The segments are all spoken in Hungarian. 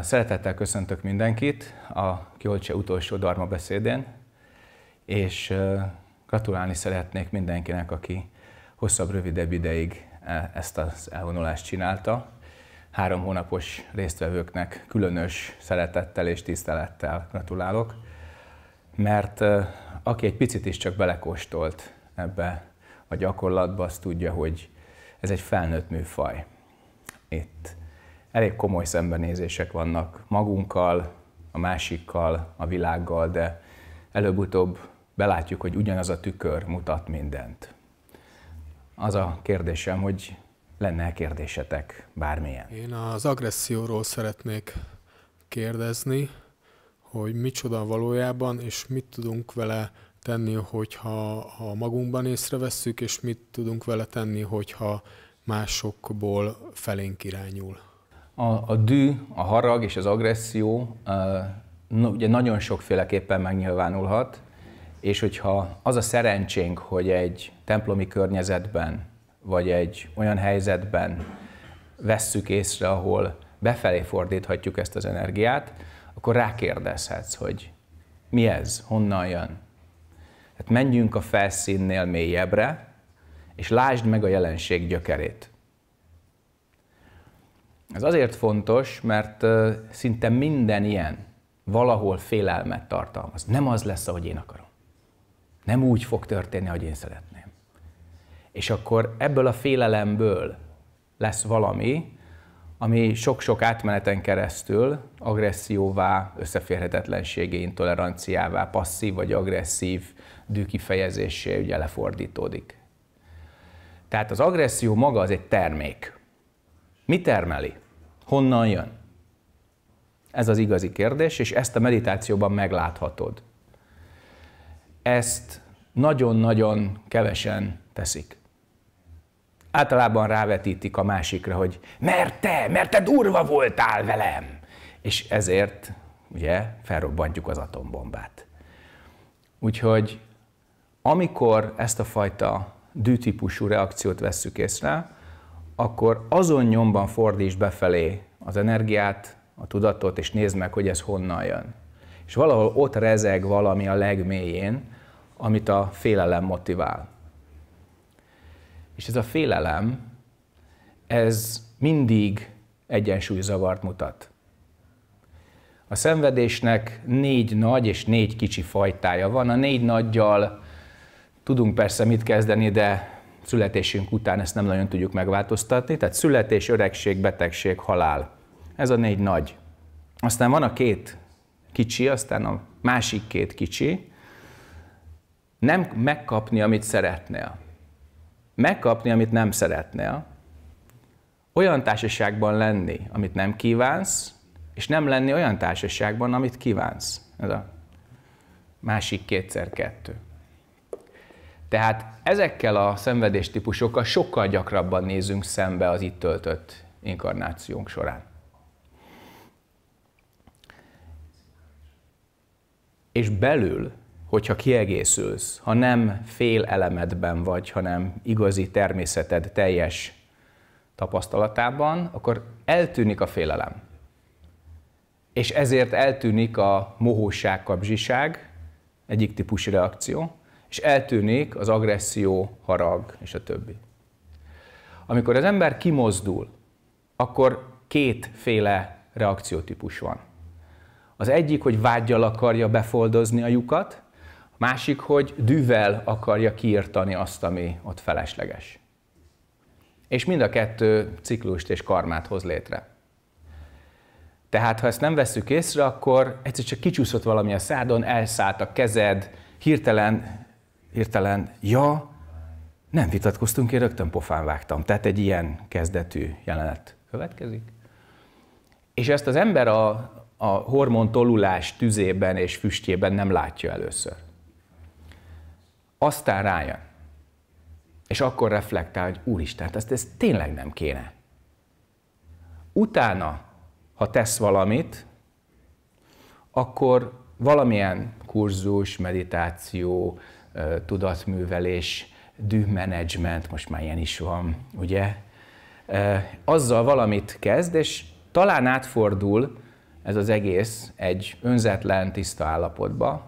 Szeretettel köszöntök mindenkit a Kjolcse utolsó Dharma beszédén, és gratulálni szeretnék mindenkinek, aki hosszabb, rövidebb ideig e, ezt az elvonulást csinálta. Három hónapos résztvevőknek különös szeretettel és tisztelettel gratulálok, mert aki egy picit is csak belekóstolt ebbe a gyakorlatba, azt tudja, hogy ez egy felnőtt műfaj. Itt elég komoly szembenézések vannak magunkkal, a másikkal, a világgal, de előbb-utóbb belátjuk, hogy ugyanaz a tükör mutat mindent. Az a kérdésem, hogy lenne kérdésetek bármilyen? Én az agresszióról szeretnék kérdezni, hogy micsoda valójában, és mit tudunk vele tenni, hogyha ha magunkban észrevesszük, és mit tudunk vele tenni, hogyha másokból felénk irányul. A, a dű, a harag és az agresszió uh, ugye nagyon sokféleképpen megnyilvánulhat, és hogyha az a szerencsénk, hogy egy templomi környezetben, vagy egy olyan helyzetben vesszük észre, ahol befelé fordíthatjuk ezt az energiát, akkor rákérdezhetsz, hogy mi ez, honnan jön. Tehát menjünk a felszínnél mélyebbre, és lásd meg a jelenség gyökerét. Ez azért fontos, mert szinte minden ilyen valahol félelmet tartalmaz. Nem az lesz, ahogy én akarom. Nem úgy fog történni, ahogy én szeretném. És akkor ebből a félelemből lesz valami, ami sok-sok átmeneten keresztül agresszióvá, összeférhetetlenségé, intoleranciává, passzív vagy agresszív dűkifejezésé ugye lefordítódik. Tehát az agresszió maga az egy termék, mi termeli? Honnan jön? Ez az igazi kérdés, és ezt a meditációban megláthatod. Ezt nagyon-nagyon kevesen teszik. Általában rávetítik a másikra, hogy mert te, mert te durva voltál velem, és ezért ugye felrobbantjuk az atombombát. Úgyhogy amikor ezt a fajta dűtípusú reakciót vesszük észre, akkor azon nyomban fordíts befelé az energiát, a tudatot, és nézd meg, hogy ez honnan jön. És valahol ott rezeg valami a legmélyén, amit a félelem motivál. És ez a félelem, ez mindig egyensúlyzavart mutat. A szenvedésnek négy nagy és négy kicsi fajtája van. A négy nagyjal tudunk persze mit kezdeni, de születésünk után ezt nem nagyon tudjuk megváltoztatni, tehát születés, öregség, betegség, halál. Ez a négy nagy. Aztán van a két kicsi, aztán a másik két kicsi. Nem megkapni, amit szeretnél. Megkapni, amit nem szeretnél. Olyan társaságban lenni, amit nem kívánsz, és nem lenni olyan társaságban, amit kívánsz. Ez a másik kétszer kettő. Tehát ezekkel a szenvedéstípusokkal sokkal gyakrabban nézünk szembe az itt töltött inkarnációnk során. És belül, hogyha kiegészülsz, ha nem fél elemedben vagy, hanem igazi természeted teljes tapasztalatában, akkor eltűnik a félelem. És ezért eltűnik a mohóság, kapzsiság, egyik típusi reakció, és eltűnik az agresszió, harag és a többi. Amikor az ember kimozdul, akkor kétféle reakciótípus van. Az egyik, hogy vágyjal akarja befoldozni a lyukat, a másik, hogy düvel akarja kiirtani azt, ami ott felesleges. És mind a kettő ciklust és karmát hoz létre. Tehát, ha ezt nem veszük észre, akkor egyszer csak kicsúszott valami a szádon, elszállt a kezed, hirtelen hirtelen, ja, nem vitatkoztunk, én rögtön pofán vágtam. Tehát egy ilyen kezdetű jelenet következik. És ezt az ember a, a hormon tolulás tüzében és füstjében nem látja először. Aztán rájön. És akkor reflektál, hogy úristen, ezt, ezt tényleg nem kéne. Utána, ha tesz valamit, akkor valamilyen kurzus, meditáció, tudatművelés, dühmenedzsment, most már ilyen is van, ugye? Azzal valamit kezd, és talán átfordul ez az egész egy önzetlen, tiszta állapotba,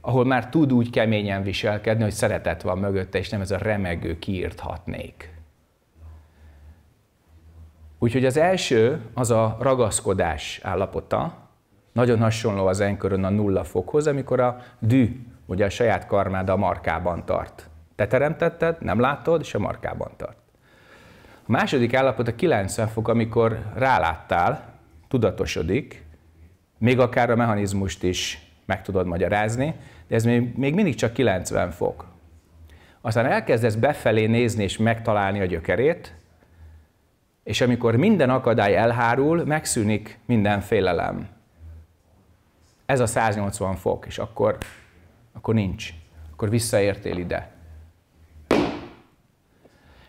ahol már tud úgy keményen viselkedni, hogy szeretet van mögötte, és nem ez a remegő kiírthatnék. Úgyhogy az első az a ragaszkodás állapota, nagyon hasonló az enkörön a nulla fokhoz, amikor a dű ugye a saját karmád a markában tart. Te teremtetted, nem látod, és a markában tart. A második állapot a 90 fok, amikor ráláttál, tudatosodik, még akár a mechanizmust is meg tudod magyarázni, de ez még, még mindig csak 90 fok. Aztán elkezdesz befelé nézni és megtalálni a gyökerét, és amikor minden akadály elhárul, megszűnik minden félelem. Ez a 180 fok, és akkor akkor nincs. Akkor visszaértél ide.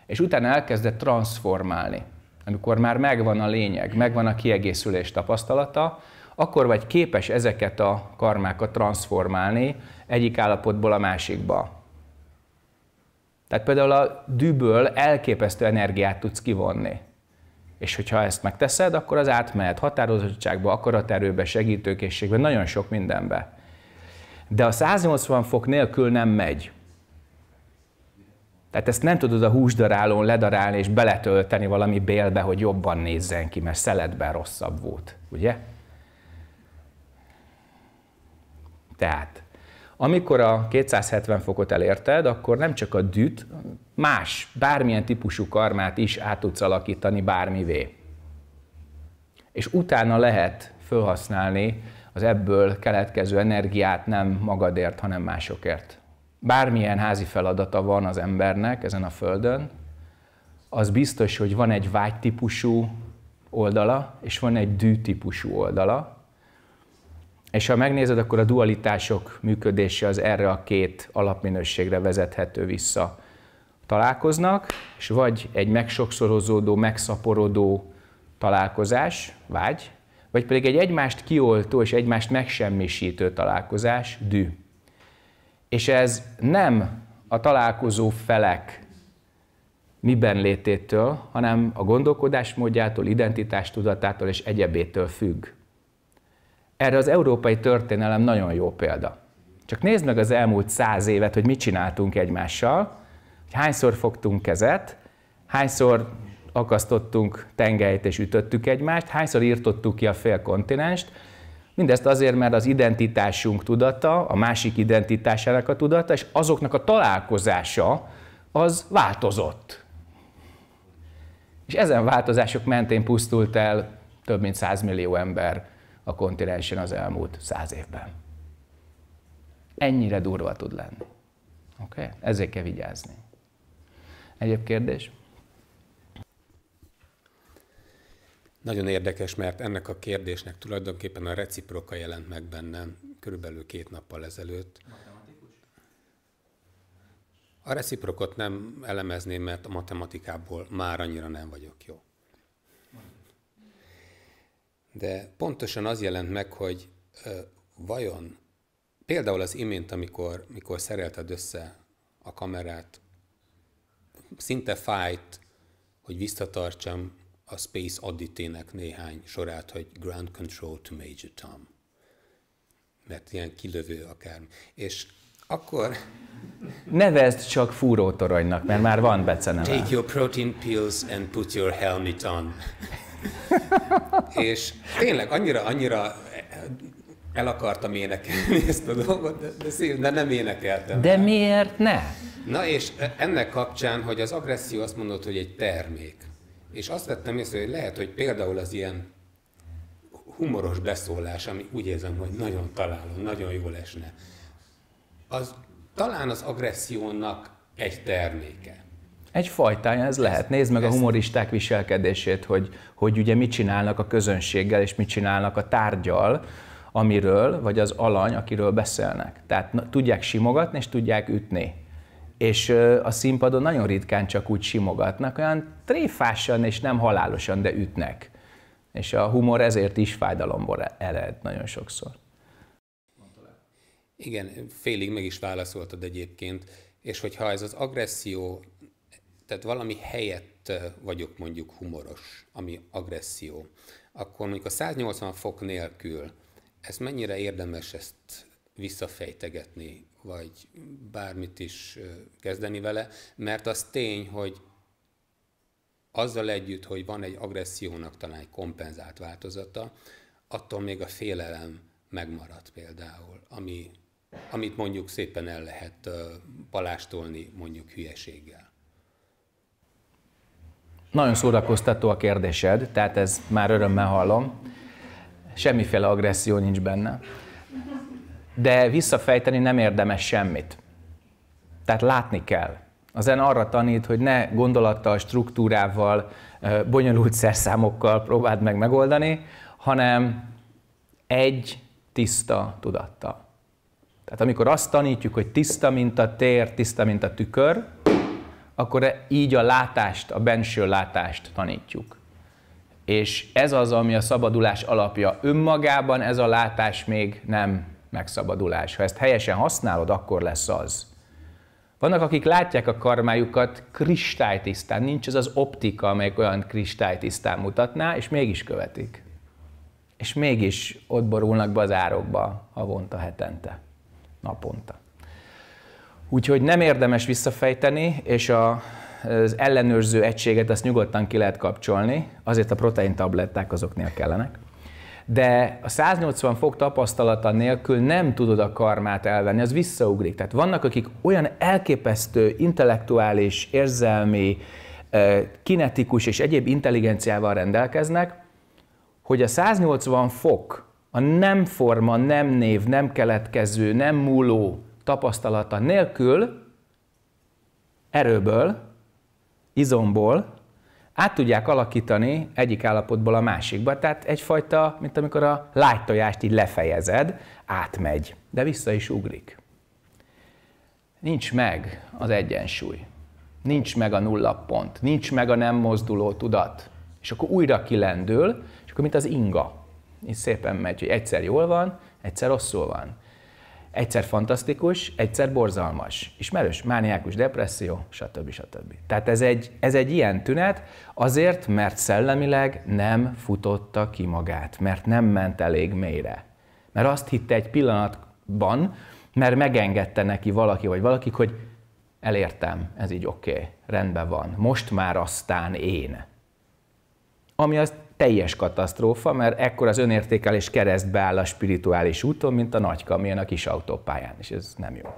És utána elkezdett transformálni. Amikor már megvan a lényeg, megvan a kiegészülés tapasztalata, akkor vagy képes ezeket a karmákat transformálni egyik állapotból a másikba. Tehát például a dűből elképesztő energiát tudsz kivonni. És hogyha ezt megteszed, akkor az átmehet határozottságba, akaraterőbe, segítőkészségbe, nagyon sok mindenbe de a 180 fok nélkül nem megy. Tehát ezt nem tudod a húsdarálón ledarálni és beletölteni valami bélbe, hogy jobban nézzen ki, mert szeletben rosszabb volt, ugye? Tehát, amikor a 270 fokot elérted, akkor nem csak a düt, más, bármilyen típusú karmát is át tudsz alakítani bármivé. És utána lehet felhasználni az ebből keletkező energiát nem magadért, hanem másokért. Bármilyen házi feladata van az embernek ezen a földön, az biztos, hogy van egy vágytípusú oldala, és van egy dűtípusú oldala. És ha megnézed, akkor a dualitások működése az erre a két alapminőségre vezethető vissza. Találkoznak, és vagy egy megsokszorozódó, megszaporodó találkozás, vágy, vagy pedig egy egymást kioltó és egymást megsemmisítő találkozás, dű. És ez nem a találkozó felek miben lététől, hanem a gondolkodásmódjától, identitástudatától és egyebétől függ. Erre az európai történelem nagyon jó példa. Csak nézd meg az elmúlt száz évet, hogy mit csináltunk egymással, hogy hányszor fogtunk kezet, hányszor akasztottunk tengelyt és ütöttük egymást, hányszor írtottuk ki a fél kontinenst, Mindezt azért, mert az identitásunk tudata, a másik identitásának a tudata, és azoknak a találkozása az változott. És ezen változások mentén pusztult el több mint 100 millió ember a kontinensen az elmúlt száz évben. Ennyire durva tud lenni. Oké? Okay? Ezért kell vigyázni. Egyéb kérdés? Nagyon érdekes, mert ennek a kérdésnek tulajdonképpen a reciproka jelent meg bennem körülbelül két nappal ezelőtt. A reciprokot nem elemezném, mert a matematikából már annyira nem vagyok jó. De pontosan az jelent meg, hogy ö, vajon például az imént, amikor mikor szerelted össze a kamerát, szinte fájt, hogy visszatartsam, a Space Oddity-nek néhány sorát, hogy Ground Control to Major Tom. Mert ilyen kilövő akár. És akkor... Nevezd csak fúrótoronynak, mert már van beceneve. Take your protein pills and put your helmet on. és tényleg annyira, annyira el akartam énekelni ezt a dolgot, de, de, szív, de nem énekeltem. De már. miért ne? Na és ennek kapcsán, hogy az agresszió azt mondod, hogy egy termék. És azt vettem észre, hogy lehet, hogy például az ilyen humoros beszólás, ami úgy érzem, hogy nagyon találó, nagyon jól esne, az talán az agressziónak egy terméke. Egy fajtája ez lehet. Nézd meg a humoristák viselkedését, hogy, hogy ugye mit csinálnak a közönséggel, és mit csinálnak a tárgyal, amiről, vagy az alany, akiről beszélnek. Tehát na, tudják simogatni, és tudják ütni és a színpadon nagyon ritkán csak úgy simogatnak, olyan tréfásan és nem halálosan, de ütnek. És a humor ezért is fájdalomból e-, ered nagyon sokszor. Igen, félig meg is válaszoltad egyébként, és hogyha ez az agresszió, tehát valami helyett vagyok mondjuk humoros, ami agresszió, akkor mondjuk a 180 fok nélkül ezt mennyire érdemes ezt visszafejtegetni, vagy bármit is kezdeni vele, mert az tény, hogy azzal együtt, hogy van egy agressziónak talán egy kompenzált változata, attól még a félelem megmaradt például, ami, amit mondjuk szépen el lehet palástolni mondjuk hülyeséggel. Nagyon szórakoztató a kérdésed, tehát ez már örömmel hallom. Semmiféle agresszió nincs benne de visszafejteni nem érdemes semmit. Tehát látni kell. A zen arra tanít, hogy ne gondolattal, struktúrával, bonyolult szerszámokkal próbáld meg megoldani, hanem egy tiszta tudattal. Tehát amikor azt tanítjuk, hogy tiszta, mint a tér, tiszta, mint a tükör, akkor e- így a látást, a benső látást tanítjuk. És ez az, ami a szabadulás alapja. Önmagában ez a látás még nem megszabadulás. Ha ezt helyesen használod, akkor lesz az. Vannak, akik látják a karmájukat kristálytisztán, nincs ez az optika, amely olyan kristálytisztán mutatná, és mégis követik. És mégis ott borulnak be az árokba havonta, hetente, naponta. Úgyhogy nem érdemes visszafejteni, és a, az ellenőrző egységet azt nyugodtan ki lehet kapcsolni, azért a protein tabletták azoknél kellenek de a 180 fok tapasztalata nélkül nem tudod a karmát elvenni, az visszaugrik. Tehát vannak, akik olyan elképesztő intellektuális, érzelmi, kinetikus és egyéb intelligenciával rendelkeznek, hogy a 180 fok a nem forma, nem név, nem keletkező, nem múló tapasztalata nélkül erőből, izomból, át tudják alakítani egyik állapotból a másikba, tehát egyfajta, mint amikor a lágytojást így lefejezed, átmegy, de vissza is ugrik. Nincs meg az egyensúly, nincs meg a nulla pont, nincs meg a nem mozduló tudat, és akkor újra kilendül, és akkor mint az inga. Így szépen megy, hogy egyszer jól van, egyszer rosszul van egyszer fantasztikus, egyszer borzalmas. Ismerős? Mániákus depresszió, stb. stb. Tehát ez egy, ez egy ilyen tünet, azért, mert szellemileg nem futotta ki magát, mert nem ment elég mélyre. Mert azt hitte egy pillanatban, mert megengedte neki valaki vagy valaki, hogy elértem, ez így oké, okay, rendben van, most már aztán én. Ami azt teljes katasztrófa, mert ekkor az önértékelés keresztbe áll a spirituális úton, mint a nagy kamion a kis autópályán, és ez nem jó.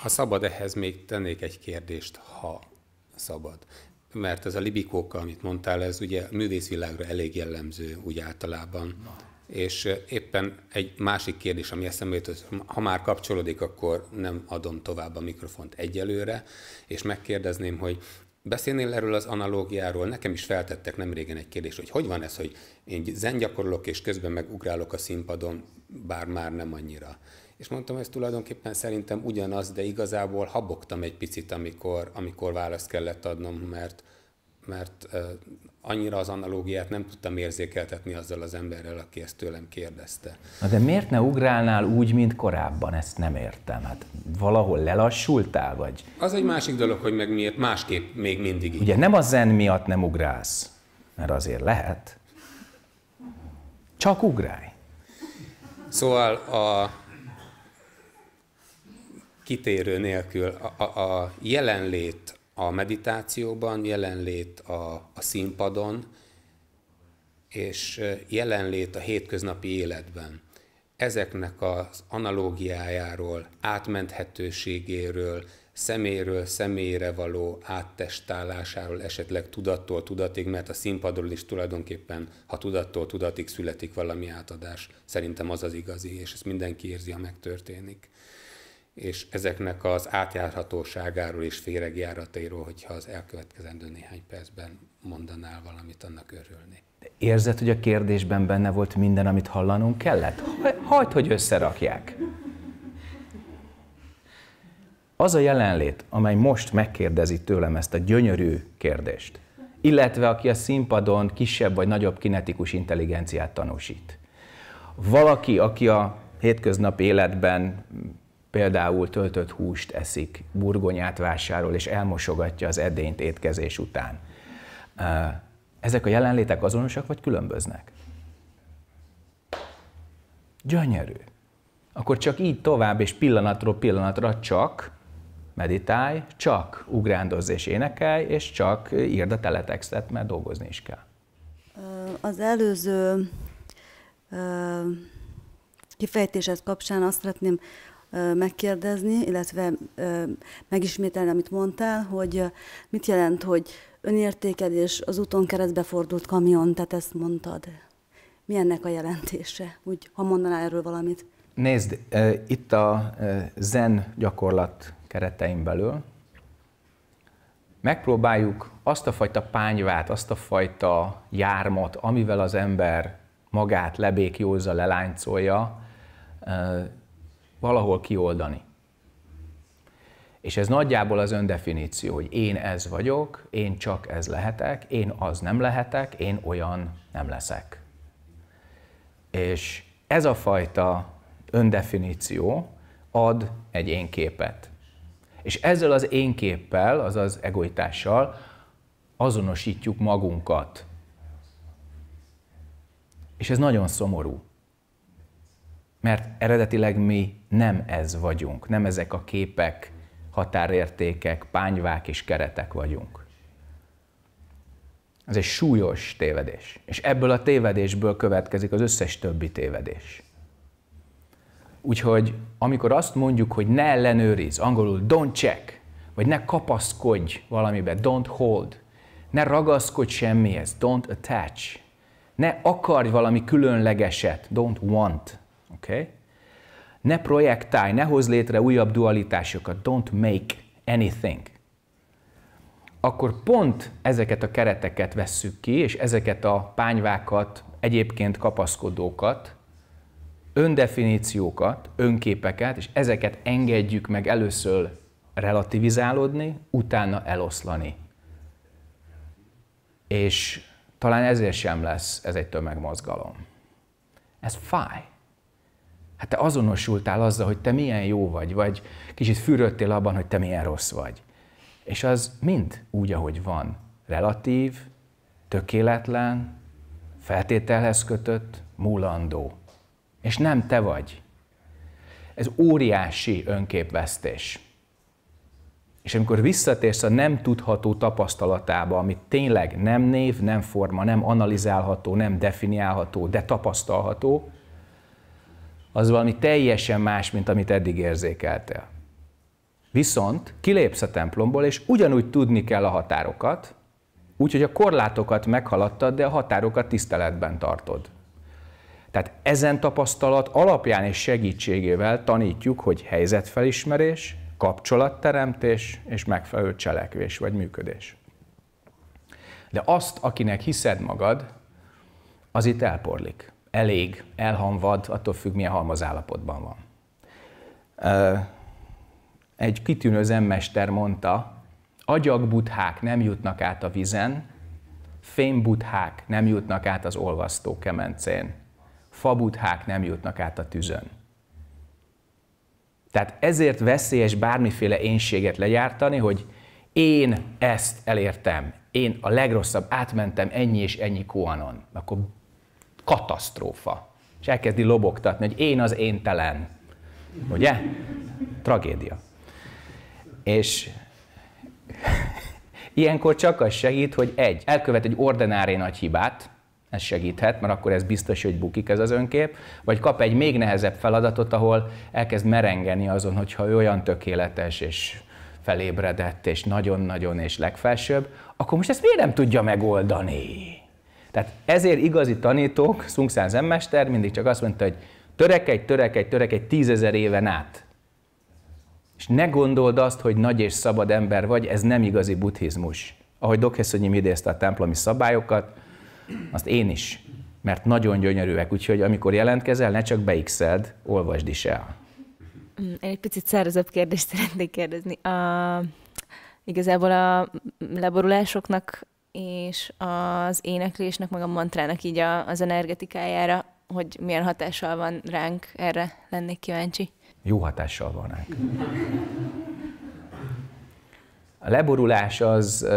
Ha szabad, ehhez még tennék egy kérdést, ha szabad. Mert ez a libikóka, amit mondtál, ez ugye művészvilágra elég jellemző úgy általában. Na. És eh, éppen egy másik kérdés, ami eszembe jutott, ha már kapcsolódik, akkor nem adom tovább a mikrofont egyelőre, és megkérdezném, hogy Beszélnél erről az analógiáról? Nekem is feltettek nem régen egy kérdést, hogy hogy van ez, hogy én zen gyakorlok, és közben megugrálok a színpadon, bár már nem annyira. És mondtam, hogy ez tulajdonképpen szerintem ugyanaz, de igazából habogtam egy picit, amikor, amikor választ kellett adnom, mert, mert annyira az analógiát nem tudtam érzékeltetni azzal az emberrel, aki ezt tőlem kérdezte. Na de miért ne ugrálnál úgy, mint korábban? Ezt nem értem. Hát valahol lelassultál, vagy? Az egy másik dolog, hogy meg miért másképp még mindig. Így. Ugye nem a zen miatt nem ugrálsz, mert azért lehet. Csak ugrálj. Szóval a kitérő nélkül a, a, a jelenlét a meditációban, jelenlét a, a színpadon, és jelenlét a hétköznapi életben. Ezeknek az analógiájáról, átmenthetőségéről, szeméről személyre való áttestálásáról, esetleg tudattól tudatig, mert a színpadról is tulajdonképpen, ha tudattól tudatig születik valami átadás, szerintem az az igazi, és ezt mindenki érzi, ha megtörténik és ezeknek az átjárhatóságáról és féregjáratairól, hogyha az elkövetkezendő néhány percben mondanál valamit, annak örülnék. Érzed, hogy a kérdésben benne volt minden, amit hallanunk kellett? Hagyd, hogy összerakják. Az a jelenlét, amely most megkérdezi tőlem ezt a gyönyörű kérdést, illetve aki a színpadon kisebb vagy nagyobb kinetikus intelligenciát tanúsít. Valaki, aki a hétköznapi életben például töltött húst eszik, burgonyát vásárol és elmosogatja az edényt étkezés után. Ezek a jelenlétek azonosak vagy különböznek? Gyönyörű. Akkor csak így tovább és pillanatról pillanatra csak meditálj, csak ugrándozz és énekelj, és csak írd a teletextet, mert dolgozni is kell. Az előző kifejtéshez kapcsán azt szeretném megkérdezni, illetve megismételni, amit mondtál, hogy mit jelent, hogy önértékelés az úton keresztbe fordult kamion, tehát ezt mondtad. Mi ennek a jelentése? Úgy, ha mondaná erről valamit. Nézd, itt a zen gyakorlat keretein belül megpróbáljuk azt a fajta pányvát, azt a fajta jármat, amivel az ember magát lebékjózza, leláncolja, valahol kioldani. És ez nagyjából az öndefiníció, hogy én ez vagyok, én csak ez lehetek, én az nem lehetek, én olyan nem leszek. És ez a fajta öndefiníció ad egy én képet. És ezzel az én képpel, azaz egoitással azonosítjuk magunkat. És ez nagyon szomorú. Mert eredetileg mi nem ez vagyunk, nem ezek a képek, határértékek, pányvák és keretek vagyunk. Ez egy súlyos tévedés. És ebből a tévedésből következik az összes többi tévedés. Úgyhogy amikor azt mondjuk, hogy ne ellenőriz, angolul don't check, vagy ne kapaszkodj valamibe, don't hold, ne ragaszkodj semmihez, don't attach, ne akarj valami különlegeset, don't want, Oké? Okay? Ne projektálj, ne hozz létre újabb dualitásokat. Don't make anything. Akkor pont ezeket a kereteket vesszük ki, és ezeket a pányvákat, egyébként kapaszkodókat, öndefiníciókat, önképeket, és ezeket engedjük meg először relativizálódni, utána eloszlani. És talán ezért sem lesz ez egy tömegmozgalom. Ez fáj. Hát te azonosultál azzal, hogy te milyen jó vagy, vagy kicsit fürödtél abban, hogy te milyen rossz vagy. És az mind úgy, ahogy van. Relatív, tökéletlen, feltételhez kötött, múlandó. És nem te vagy. Ez óriási önképvesztés. És amikor visszatérsz a nem tudható tapasztalatába, amit tényleg nem név, nem forma, nem analizálható, nem definiálható, de tapasztalható, az valami teljesen más, mint amit eddig érzékeltél. Viszont kilépsz a templomból, és ugyanúgy tudni kell a határokat, úgyhogy a korlátokat meghaladtad, de a határokat tiszteletben tartod. Tehát ezen tapasztalat alapján és segítségével tanítjuk, hogy helyzetfelismerés, kapcsolatteremtés és megfelelő cselekvés vagy működés. De azt, akinek hiszed magad, az itt elporlik elég, elhamvad, attól függ, milyen halmazállapotban van. Egy kitűnő zenmester mondta, agyagbuthák nem jutnak át a vizen, fémbuthák nem jutnak át az olvasztó kemencén, fabuthák nem jutnak át a tüzön. Tehát ezért veszélyes bármiféle énséget legyártani, hogy én ezt elértem, én a legrosszabb, átmentem ennyi és ennyi koanon. Akkor katasztrófa. És elkezdi lobogtatni, hogy én az én telen. Ugye? Tragédia. És ilyenkor csak az segít, hogy egy, elkövet egy ordinári nagy hibát, ez segíthet, mert akkor ez biztos, hogy bukik ez az önkép, vagy kap egy még nehezebb feladatot, ahol elkezd merengeni azon, hogyha ő olyan tökéletes, és felébredett, és nagyon-nagyon, és legfelsőbb, akkor most ezt miért nem tudja megoldani? Tehát ezért igazi tanítók, Szungszán zenmester mindig csak azt mondta, hogy törekedj, törekedj, törekedj tízezer éven át. És ne gondold azt, hogy nagy és szabad ember vagy, ez nem igazi buddhizmus. Ahogy Dokheszonyim idézte a templomi szabályokat, azt én is, mert nagyon gyönyörűek, úgyhogy amikor jelentkezel, ne csak beixeld, olvasd is el. Én mm, egy picit szárazabb kérdést szeretnék kérdezni. A, igazából a leborulásoknak és az éneklésnek, meg a mantrának így a, az energetikájára, hogy milyen hatással van ránk, erre lennék kíváncsi. Jó hatással van ránk. A leborulás az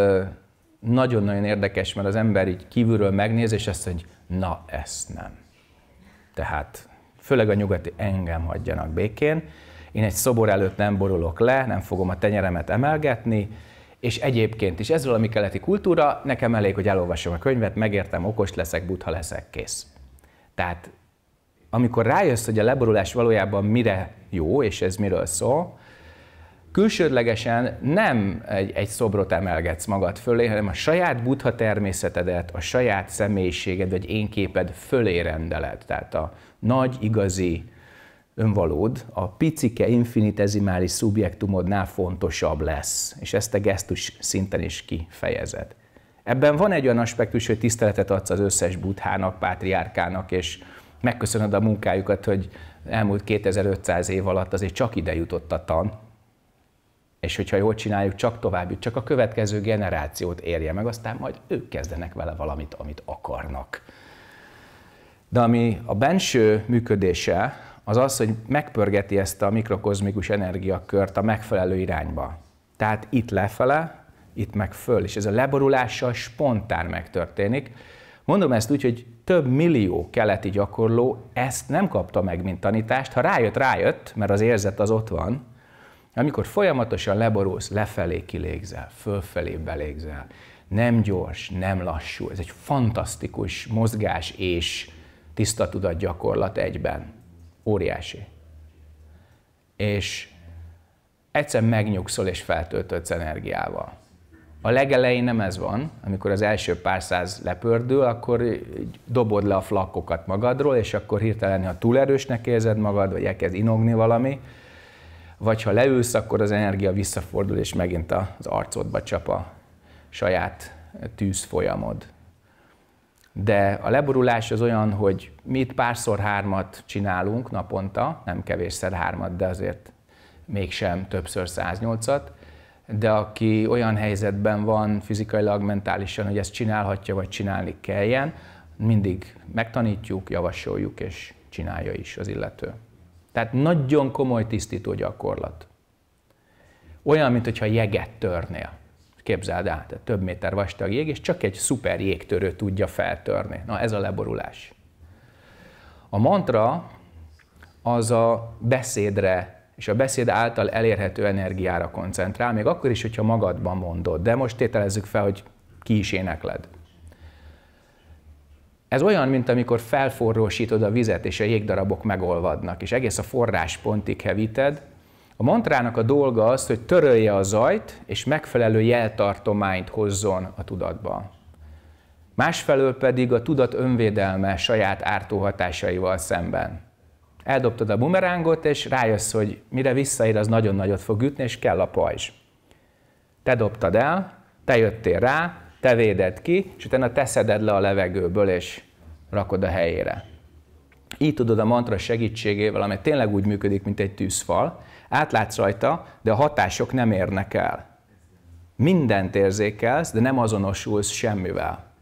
nagyon-nagyon érdekes, mert az ember így kívülről megnéz, és azt mondja, na ezt nem. Tehát főleg a nyugati engem hagyjanak békén, én egy szobor előtt nem borulok le, nem fogom a tenyeremet emelgetni, és egyébként is Ez a keleti kultúra, nekem elég, hogy elolvasom a könyvet, megértem, okos leszek, butha leszek, kész. Tehát amikor rájössz, hogy a leborulás valójában mire jó, és ez miről szól, külsődlegesen nem egy, egy szobrot emelgetsz magad fölé, hanem a saját buddha természetedet, a saját személyiséged, vagy énképed fölé rendeled. Tehát a nagy, igazi, önvalód a picike infinitezimális szubjektumodnál fontosabb lesz, és ezt a gesztus szinten is kifejezed. Ebben van egy olyan aspektus, hogy tiszteletet adsz az összes buthának, pátriárkának, és megköszönöd a munkájukat, hogy elmúlt 2500 év alatt azért csak ide jutott a tan, és hogyha jól csináljuk, csak tovább csak a következő generációt érje meg, aztán majd ők kezdenek vele valamit, amit akarnak. De ami a benső működése az az, hogy megpörgeti ezt a mikrokozmikus energiakört a megfelelő irányba. Tehát itt lefele, itt meg föl, és ez a leborulással spontán megtörténik. Mondom ezt úgy, hogy több millió keleti gyakorló ezt nem kapta meg, mint tanítást. Ha rájött, rájött, mert az érzet az ott van. Amikor folyamatosan leborulsz, lefelé kilégzel, fölfelé belégzel, nem gyors, nem lassú. Ez egy fantasztikus mozgás és tiszta tudat gyakorlat egyben óriási. És egyszer megnyugszol és feltöltődsz energiával. A legelején nem ez van, amikor az első pár száz lepördül, akkor dobod le a flakkokat magadról, és akkor hirtelen, ha túlerősnek érzed magad, vagy elkezd inogni valami, vagy ha leülsz, akkor az energia visszafordul, és megint az arcodba csap a saját tűzfolyamod. De a leborulás az olyan, hogy mi itt párszor hármat csinálunk naponta, nem kevésszer hármat, de azért mégsem többször 108-at, de aki olyan helyzetben van fizikailag, mentálisan, hogy ezt csinálhatja, vagy csinálni kelljen, mindig megtanítjuk, javasoljuk, és csinálja is az illető. Tehát nagyon komoly tisztító gyakorlat. Olyan, mintha jeget törnél. Képzeld el, tehát több méter vastag jég, és csak egy szuper jégtörő tudja feltörni. Na, ez a leborulás. A mantra az a beszédre és a beszéd által elérhető energiára koncentrál, még akkor is, hogyha magadban mondod. De most tételezzük fel, hogy ki is énekled. Ez olyan, mint amikor felforrósítod a vizet, és a jégdarabok megolvadnak, és egész a forráspontig hevíted, a mantrának a dolga az, hogy törölje a zajt, és megfelelő jeltartományt hozzon a tudatba. Másfelől pedig a tudat önvédelme saját ártó hatásaival szemben. Eldobtad a bumerángot, és rájössz, hogy mire visszaér, az nagyon nagyot fog ütni, és kell a pajzs. Te dobtad el, te jöttél rá, te véded ki, és utána te szeded le a levegőből, és rakod a helyére. Így tudod a mantra segítségével, amely tényleg úgy működik, mint egy tűzfal, Átlátsz rajta, de a hatások nem érnek el. Mindent érzékelsz, de nem azonosulsz semmivel.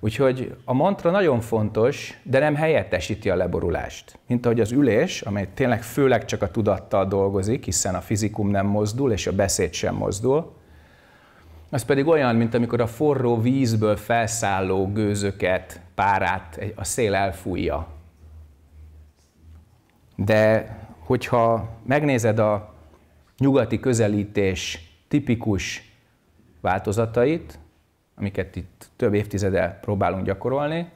Úgyhogy a mantra nagyon fontos, de nem helyettesíti a leborulást. Mint ahogy az ülés, amely tényleg főleg csak a tudattal dolgozik, hiszen a fizikum nem mozdul, és a beszéd sem mozdul, az pedig olyan, mint amikor a forró vízből felszálló gőzöket, párát a szél elfújja. De hogyha megnézed a nyugati közelítés tipikus változatait, amiket itt több évtizede próbálunk gyakorolni,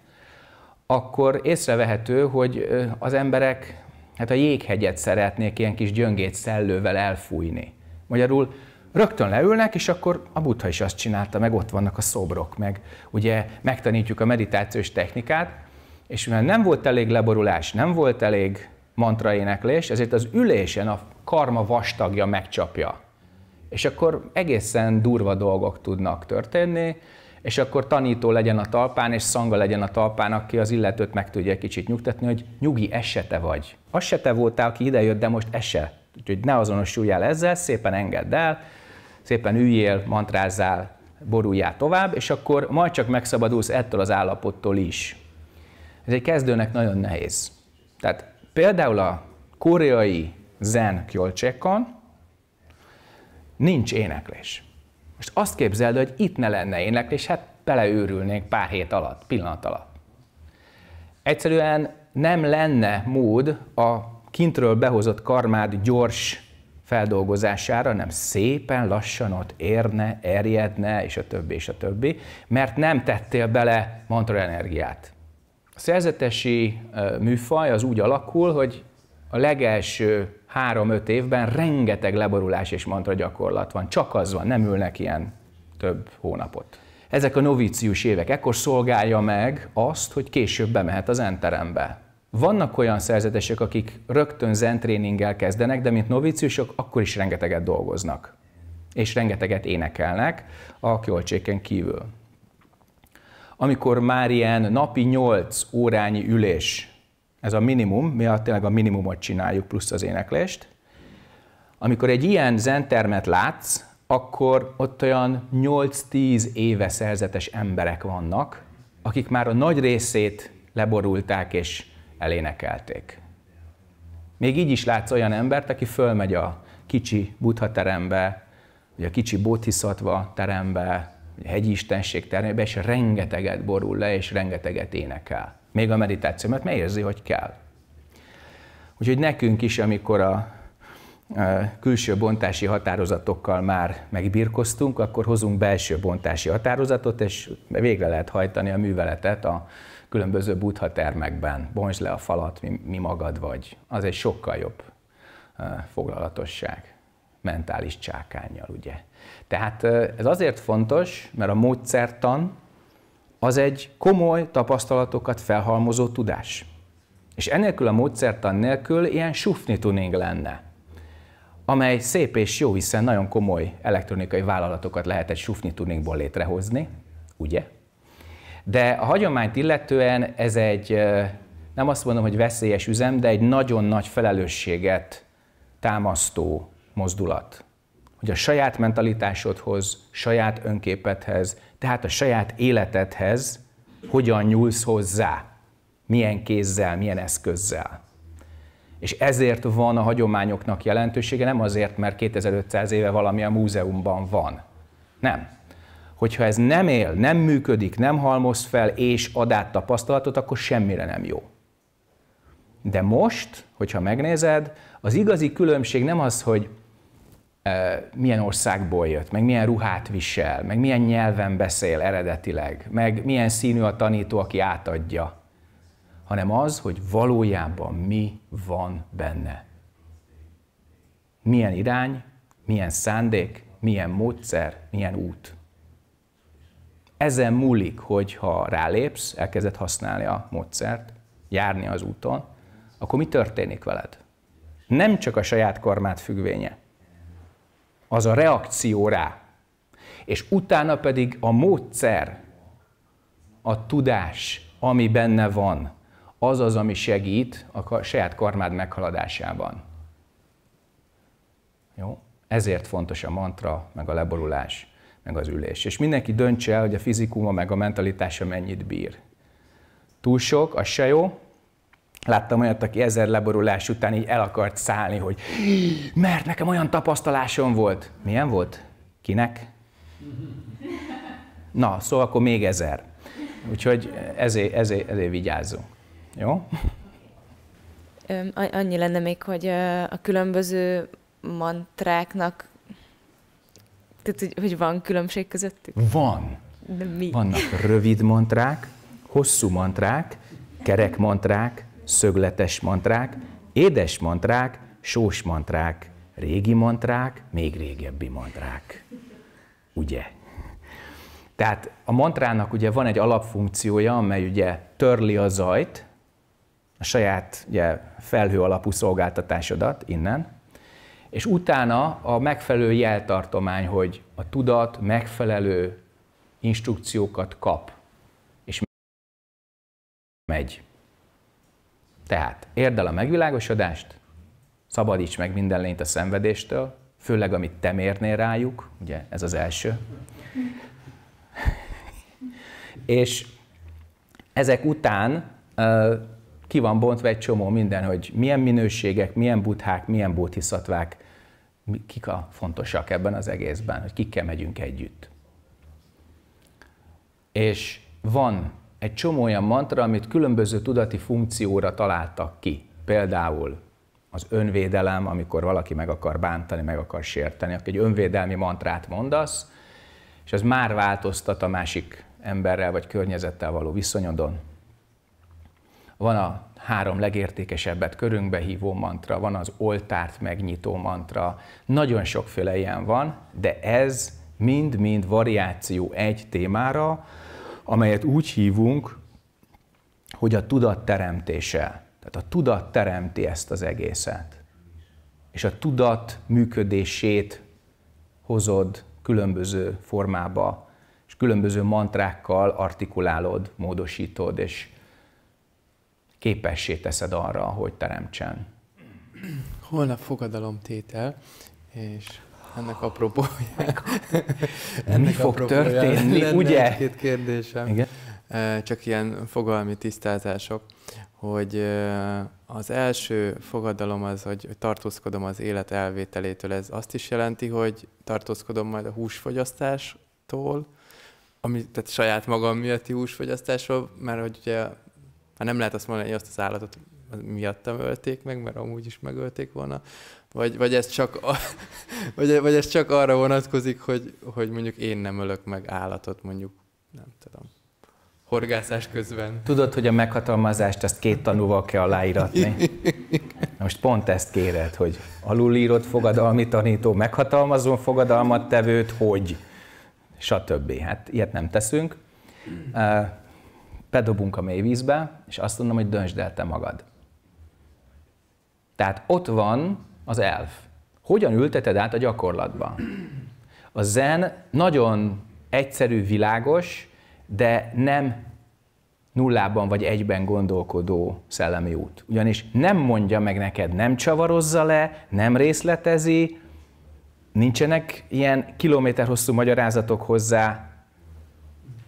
akkor észrevehető, hogy az emberek hát a jéghegyet szeretnék ilyen kis gyöngét szellővel elfújni. Magyarul rögtön leülnek, és akkor a buddha is azt csinálta, meg ott vannak a szobrok, meg ugye megtanítjuk a meditációs technikát, és mivel nem volt elég leborulás, nem volt elég mantra éneklés, ezért az ülésen a karma vastagja megcsapja. És akkor egészen durva dolgok tudnak történni, és akkor tanító legyen a talpán, és szanga legyen a talpán, aki az illetőt meg tudja egy kicsit nyugtatni, hogy nyugi, esete vagy. Az se te voltál, aki idejött, de most esse. Úgyhogy ne azonosuljál ezzel, szépen engedd el, szépen üljél, mantrázzál, boruljál tovább, és akkor majd csak megszabadulsz ettől az állapottól is. Ez egy kezdőnek nagyon nehéz. Tehát Például a koreai zen kjolcsékon nincs éneklés. Most azt képzeld, hogy itt ne lenne éneklés, hát beleőrülnénk pár hét alatt, pillanat alatt. Egyszerűen nem lenne mód a kintről behozott karmád gyors feldolgozására, nem szépen lassan ott érne, erjedne, és a többi, és a többi, mert nem tettél bele mantra energiát. A szerzetesi műfaj az úgy alakul, hogy a legelső három-öt évben rengeteg leborulás és mantra gyakorlat van. Csak az van, nem ülnek ilyen több hónapot. Ezek a novícius évek, ekkor szolgálja meg azt, hogy később bemehet az enterembe. Vannak olyan szerzetesek, akik rögtön zentréninggel kezdenek, de mint novíciusok, akkor is rengeteget dolgoznak. És rengeteget énekelnek a költséken kívül amikor már ilyen napi 8 órányi ülés, ez a minimum, mi a, tényleg a minimumot csináljuk, plusz az éneklést, amikor egy ilyen zentermet látsz, akkor ott olyan 8-10 éve szerzetes emberek vannak, akik már a nagy részét leborulták és elénekelték. Még így is látsz olyan embert, aki fölmegy a kicsi buddha terembe, vagy a kicsi bodhisattva terembe, a hegyi istenség termébe, és rengeteget borul le, és rengeteget énekel. Még a meditáció, mert megérzi, hogy kell. Úgyhogy nekünk is, amikor a külső bontási határozatokkal már megbirkoztunk, akkor hozunk belső bontási határozatot, és végre lehet hajtani a műveletet a különböző buddha termekben. Bonsd le a falat, mi, mi magad vagy. Az egy sokkal jobb foglalatosság mentális csákányjal, ugye? Tehát ez azért fontos, mert a módszertan az egy komoly tapasztalatokat felhalmozó tudás. És enélkül a módszertan nélkül ilyen sufni tuning lenne, amely szép és jó, hiszen nagyon komoly elektronikai vállalatokat lehet egy sufni tuningból létrehozni, ugye? De a hagyományt illetően ez egy, nem azt mondom, hogy veszélyes üzem, de egy nagyon nagy felelősséget támasztó mozdulat hogy a saját mentalitásodhoz, saját önképethez, tehát a saját életedhez hogyan nyúlsz hozzá, milyen kézzel, milyen eszközzel. És ezért van a hagyományoknak jelentősége, nem azért, mert 2500 éve valami a múzeumban van. Nem. Hogyha ez nem él, nem működik, nem halmoz fel és ad át tapasztalatot, akkor semmire nem jó. De most, hogyha megnézed, az igazi különbség nem az, hogy milyen országból jött, meg milyen ruhát visel, meg milyen nyelven beszél eredetileg, meg milyen színű a tanító, aki átadja, hanem az, hogy valójában mi van benne. Milyen irány, milyen szándék, milyen módszer, milyen út. Ezen múlik, hogy ha rálépsz, elkezded használni a módszert, járni az úton, akkor mi történik veled? Nem csak a saját karmát függvénye, az a reakció rá. És utána pedig a módszer, a tudás, ami benne van, az az, ami segít a saját karmád meghaladásában. Jó? Ezért fontos a mantra, meg a leborulás, meg az ülés. És mindenki döntse el, hogy a fizikuma, meg a mentalitása mennyit bír. Túl sok, az se jó, Láttam olyat, aki ezer leborulás után így el akart szállni, hogy mert nekem olyan tapasztalásom volt. Milyen volt? Kinek? Na, szóval akkor még ezer. Úgyhogy ezért, ezért, ezért vigyázzunk. Jó? Annyi lenne még, hogy a különböző mantráknak, tehát hogy, van különbség közöttük? Van. De mi? Vannak rövid mantrák, hosszú mantrák, kerek mantrák, szögletes mantrák, édes mantrák, sós mantrák, régi mantrák, még régebbi mantrák. Ugye? Tehát a mantrának ugye van egy alapfunkciója, amely ugye törli a zajt, a saját ugye, felhő alapú szolgáltatásodat innen, és utána a megfelelő jeltartomány, hogy a tudat megfelelő instrukciókat kap, és megy. Tehát érd el a megvilágosodást, szabadíts meg minden lényt a szenvedéstől, főleg amit te mérnél rájuk, ugye ez az első. És ezek után ki van bontva egy csomó minden, hogy milyen minőségek, milyen buthák, milyen bóthiszatvák, kik a fontosak ebben az egészben, hogy kikkel megyünk együtt. És van egy csomó olyan mantra, amit különböző tudati funkcióra találtak ki. Például az önvédelem, amikor valaki meg akar bántani, meg akar sérteni, akkor egy önvédelmi mantrát mondasz, és az már változtat a másik emberrel vagy környezettel való viszonyodon. Van a három legértékesebbet körünkbe hívó mantra, van az oltárt megnyitó mantra, nagyon sokféle ilyen van, de ez mind-mind variáció egy témára, amelyet úgy hívunk, hogy a tudat teremtése. Tehát a tudat teremti ezt az egészet. És a tudat működését hozod különböző formába, és különböző mantrákkal artikulálod, módosítod, és képessé teszed arra, hogy teremtsen. Holnap fogadalomtétel, és ennek apropó ennek Mi fog történni, lenne ugye? Két kérdésem. Igen? E, csak ilyen fogalmi tisztázások, hogy e, az első fogadalom az, hogy tartózkodom az élet elvételétől. Ez azt is jelenti, hogy tartózkodom majd a húsfogyasztástól, ami, tehát saját magam miatti húsfogyasztásról, mert hogy ugye már nem lehet azt mondani, hogy azt az állatot miattam ölték meg, mert amúgy is megölték volna, vagy, vagy, ez, csak a, vagy, vagy ez csak arra vonatkozik, hogy, hogy mondjuk én nem ölök meg állatot, mondjuk, nem tudom, horgászás közben. Tudod, hogy a meghatalmazást azt két tanúval kell aláíratni. Na most pont ezt kéred, hogy alulírod fogadalmi tanító, meghatalmazó fogadalmat tevőt, hogy, stb. Hát ilyet nem teszünk. Pedobunk hmm. a mélyvízbe, és azt mondom, hogy döntsd el te magad. Tehát ott van az elv. Hogyan ülteted át a gyakorlatba? A zen nagyon egyszerű, világos, de nem nullában vagy egyben gondolkodó szellemi út. Ugyanis nem mondja meg neked, nem csavarozza le, nem részletezi, nincsenek ilyen kilométerhosszú magyarázatok hozzá,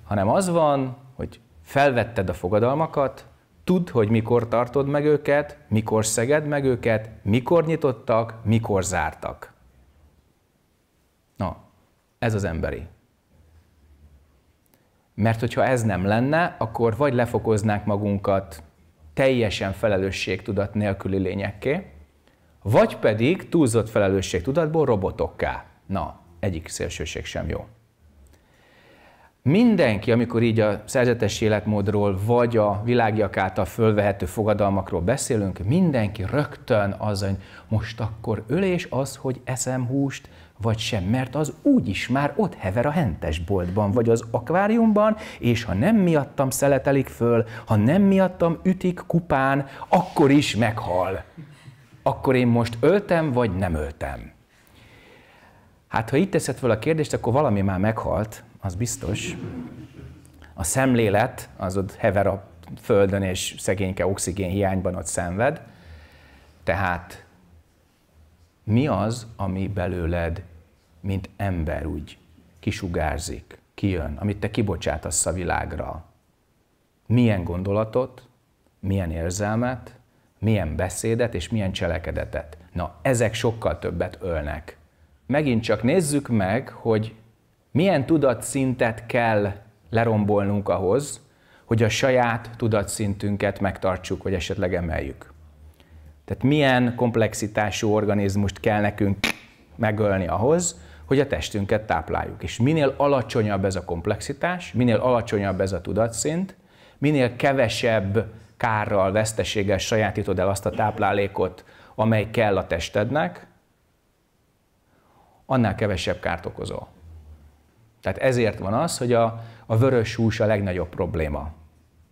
hanem az van, hogy felvetted a fogadalmakat, Tudd, hogy mikor tartod meg őket, mikor szeged meg őket, mikor nyitottak, mikor zártak. Na, ez az emberi. Mert hogyha ez nem lenne, akkor vagy lefokoznánk magunkat teljesen felelősségtudat nélküli lényekké, vagy pedig túlzott felelősségtudatból robotokká. Na, egyik szélsőség sem jó mindenki, amikor így a szerzetes életmódról vagy a világiak által fölvehető fogadalmakról beszélünk, mindenki rögtön az, hogy most akkor ölés az, hogy eszem húst, vagy sem, mert az úgyis már ott hever a hentesboltban, vagy az akváriumban, és ha nem miattam szeletelik föl, ha nem miattam ütik kupán, akkor is meghal. Akkor én most öltem, vagy nem öltem? Hát, ha itt teszed fel a kérdést, akkor valami már meghalt, az biztos. A szemlélet az ott hever a földön, és szegényke oxigén hiányban ott szenved. Tehát mi az, ami belőled, mint ember úgy kisugárzik, kijön, amit te kibocsátasz a világra? Milyen gondolatot, milyen érzelmet, milyen beszédet és milyen cselekedetet? Na, ezek sokkal többet ölnek. Megint csak nézzük meg, hogy milyen tudatszintet kell lerombolnunk ahhoz, hogy a saját tudatszintünket megtartsuk, vagy esetleg emeljük? Tehát milyen komplexitású organizmust kell nekünk megölni ahhoz, hogy a testünket tápláljuk. És minél alacsonyabb ez a komplexitás, minél alacsonyabb ez a tudatszint, minél kevesebb kárral, veszteséggel sajátítod el azt a táplálékot, amely kell a testednek, annál kevesebb kárt okozol. Tehát ezért van az, hogy a, a vörös hús a legnagyobb probléma.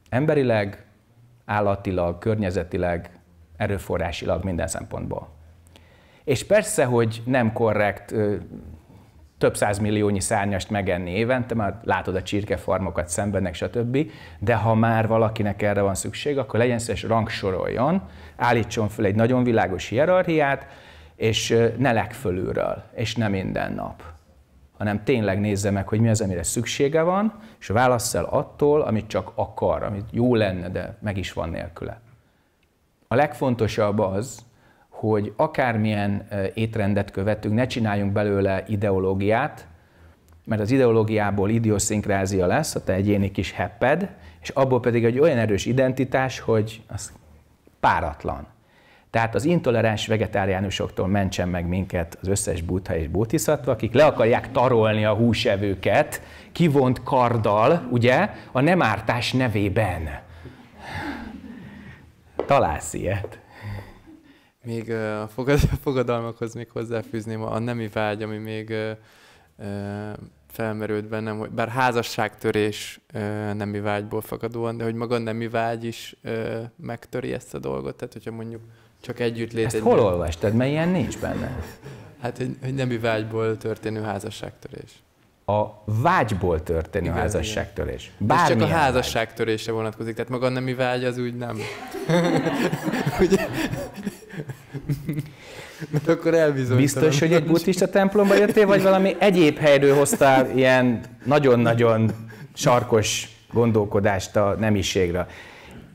Emberileg, állatilag, környezetileg, erőforrásilag, minden szempontból. És persze, hogy nem korrekt ö, több százmilliónyi szárnyast megenni évente, mert látod a csirkefarmokat szembennek, stb. De ha már valakinek erre van szükség, akkor legyen szíves rangsoroljon, állítson föl egy nagyon világos hierarchiát, és ne legfölülről, és nem minden nap hanem tényleg nézze meg, hogy mi az, amire szüksége van, és válassz el attól, amit csak akar, amit jó lenne, de meg is van nélküle. A legfontosabb az, hogy akármilyen e, étrendet követünk, ne csináljunk belőle ideológiát, mert az ideológiából idioszinkrázia lesz, a te egyéni kis hepped, és abból pedig egy olyan erős identitás, hogy az páratlan. Tehát az intoleráns vegetáriánusoktól mentsen meg minket az összes butha és bótiszatva, akik le akarják tarolni a húsevőket kivont karddal, ugye, a nem ártás nevében. Találsz ilyet? Még a fogadalmakhoz még hozzáfűzném a nemi vágy, ami még felmerült bennem, hogy bár házasságtörés nemi vágyból fakadóan, de hogy maga a nemi vágy is megtöri ezt a dolgot. Tehát, hogyha mondjuk csak együtt létezik. Ezt hol olvastad, mert ilyen nincs benne? Hát, hogy, hogy nemi vágyból történő házasságtörés. A vágyból történő igen, házasságtörés. Bármilyen csak a házasságtörése vonatkozik, tehát maga a nemi vágy az úgy nem. Ugye? Mert akkor Biztos, hogy egy buddhista templomba jöttél, vagy valami egyéb helyről hoztál ilyen nagyon-nagyon sarkos gondolkodást a nemiségre.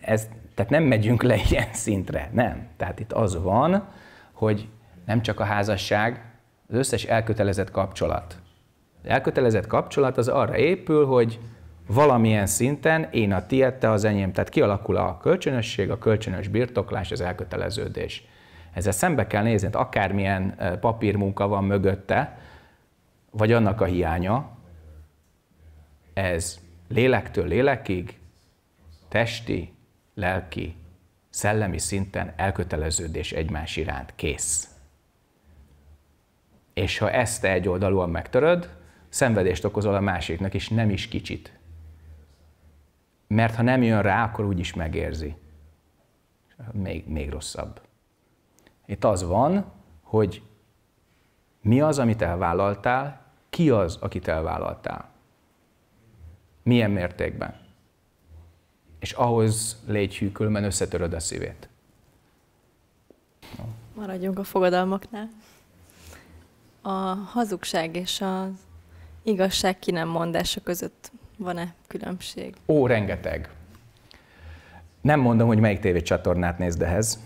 Ez tehát nem megyünk le ilyen szintre, nem. Tehát itt az van, hogy nem csak a házasság, az összes elkötelezett kapcsolat. Az elkötelezett kapcsolat az arra épül, hogy valamilyen szinten én a tiéd, te az enyém. Tehát kialakul a kölcsönösség, a kölcsönös birtoklás, az elköteleződés. Ezzel szembe kell nézni, hogy hát akármilyen eh, papírmunka van mögötte, vagy annak a hiánya, ez lélektől lélekig, testi, lelki, szellemi szinten elköteleződés egymás iránt kész. És ha ezt te egyoldalúan megtöröd, szenvedést okozol a másiknak, és nem is kicsit. Mert ha nem jön rá, akkor is megérzi. Még, még rosszabb. Itt az van, hogy mi az, amit elvállaltál, ki az, akit elvállaltál. Milyen mértékben? és ahhoz légy hű, különben összetöröd a szívét. Maradjunk a fogadalmaknál. A hazugság és az igazság ki nem mondása között van-e különbség? Ó, rengeteg. Nem mondom, hogy melyik tévécsatornát nézd ehhez,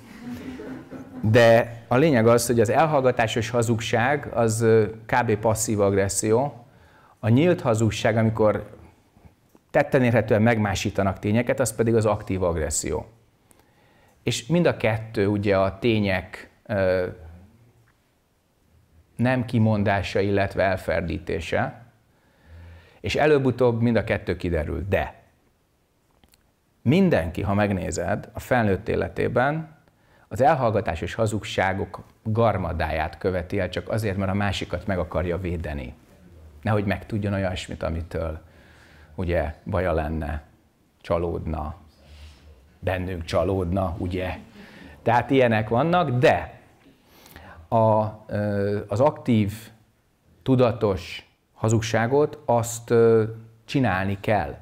de a lényeg az, hogy az elhallgatásos hazugság az kb. passzív agresszió, a nyílt hazugság, amikor tetten érhetően megmásítanak tényeket, az pedig az aktív agresszió. És mind a kettő ugye a tények nem kimondása, illetve elferdítése, és előbb-utóbb mind a kettő kiderül. De mindenki, ha megnézed, a felnőtt életében az elhallgatás és hazugságok garmadáját követi el, csak azért, mert a másikat meg akarja védeni. Nehogy megtudjon olyasmit, amitől ugye baja lenne, csalódna, bennünk csalódna, ugye? Tehát ilyenek vannak, de a, az aktív, tudatos hazugságot azt csinálni kell.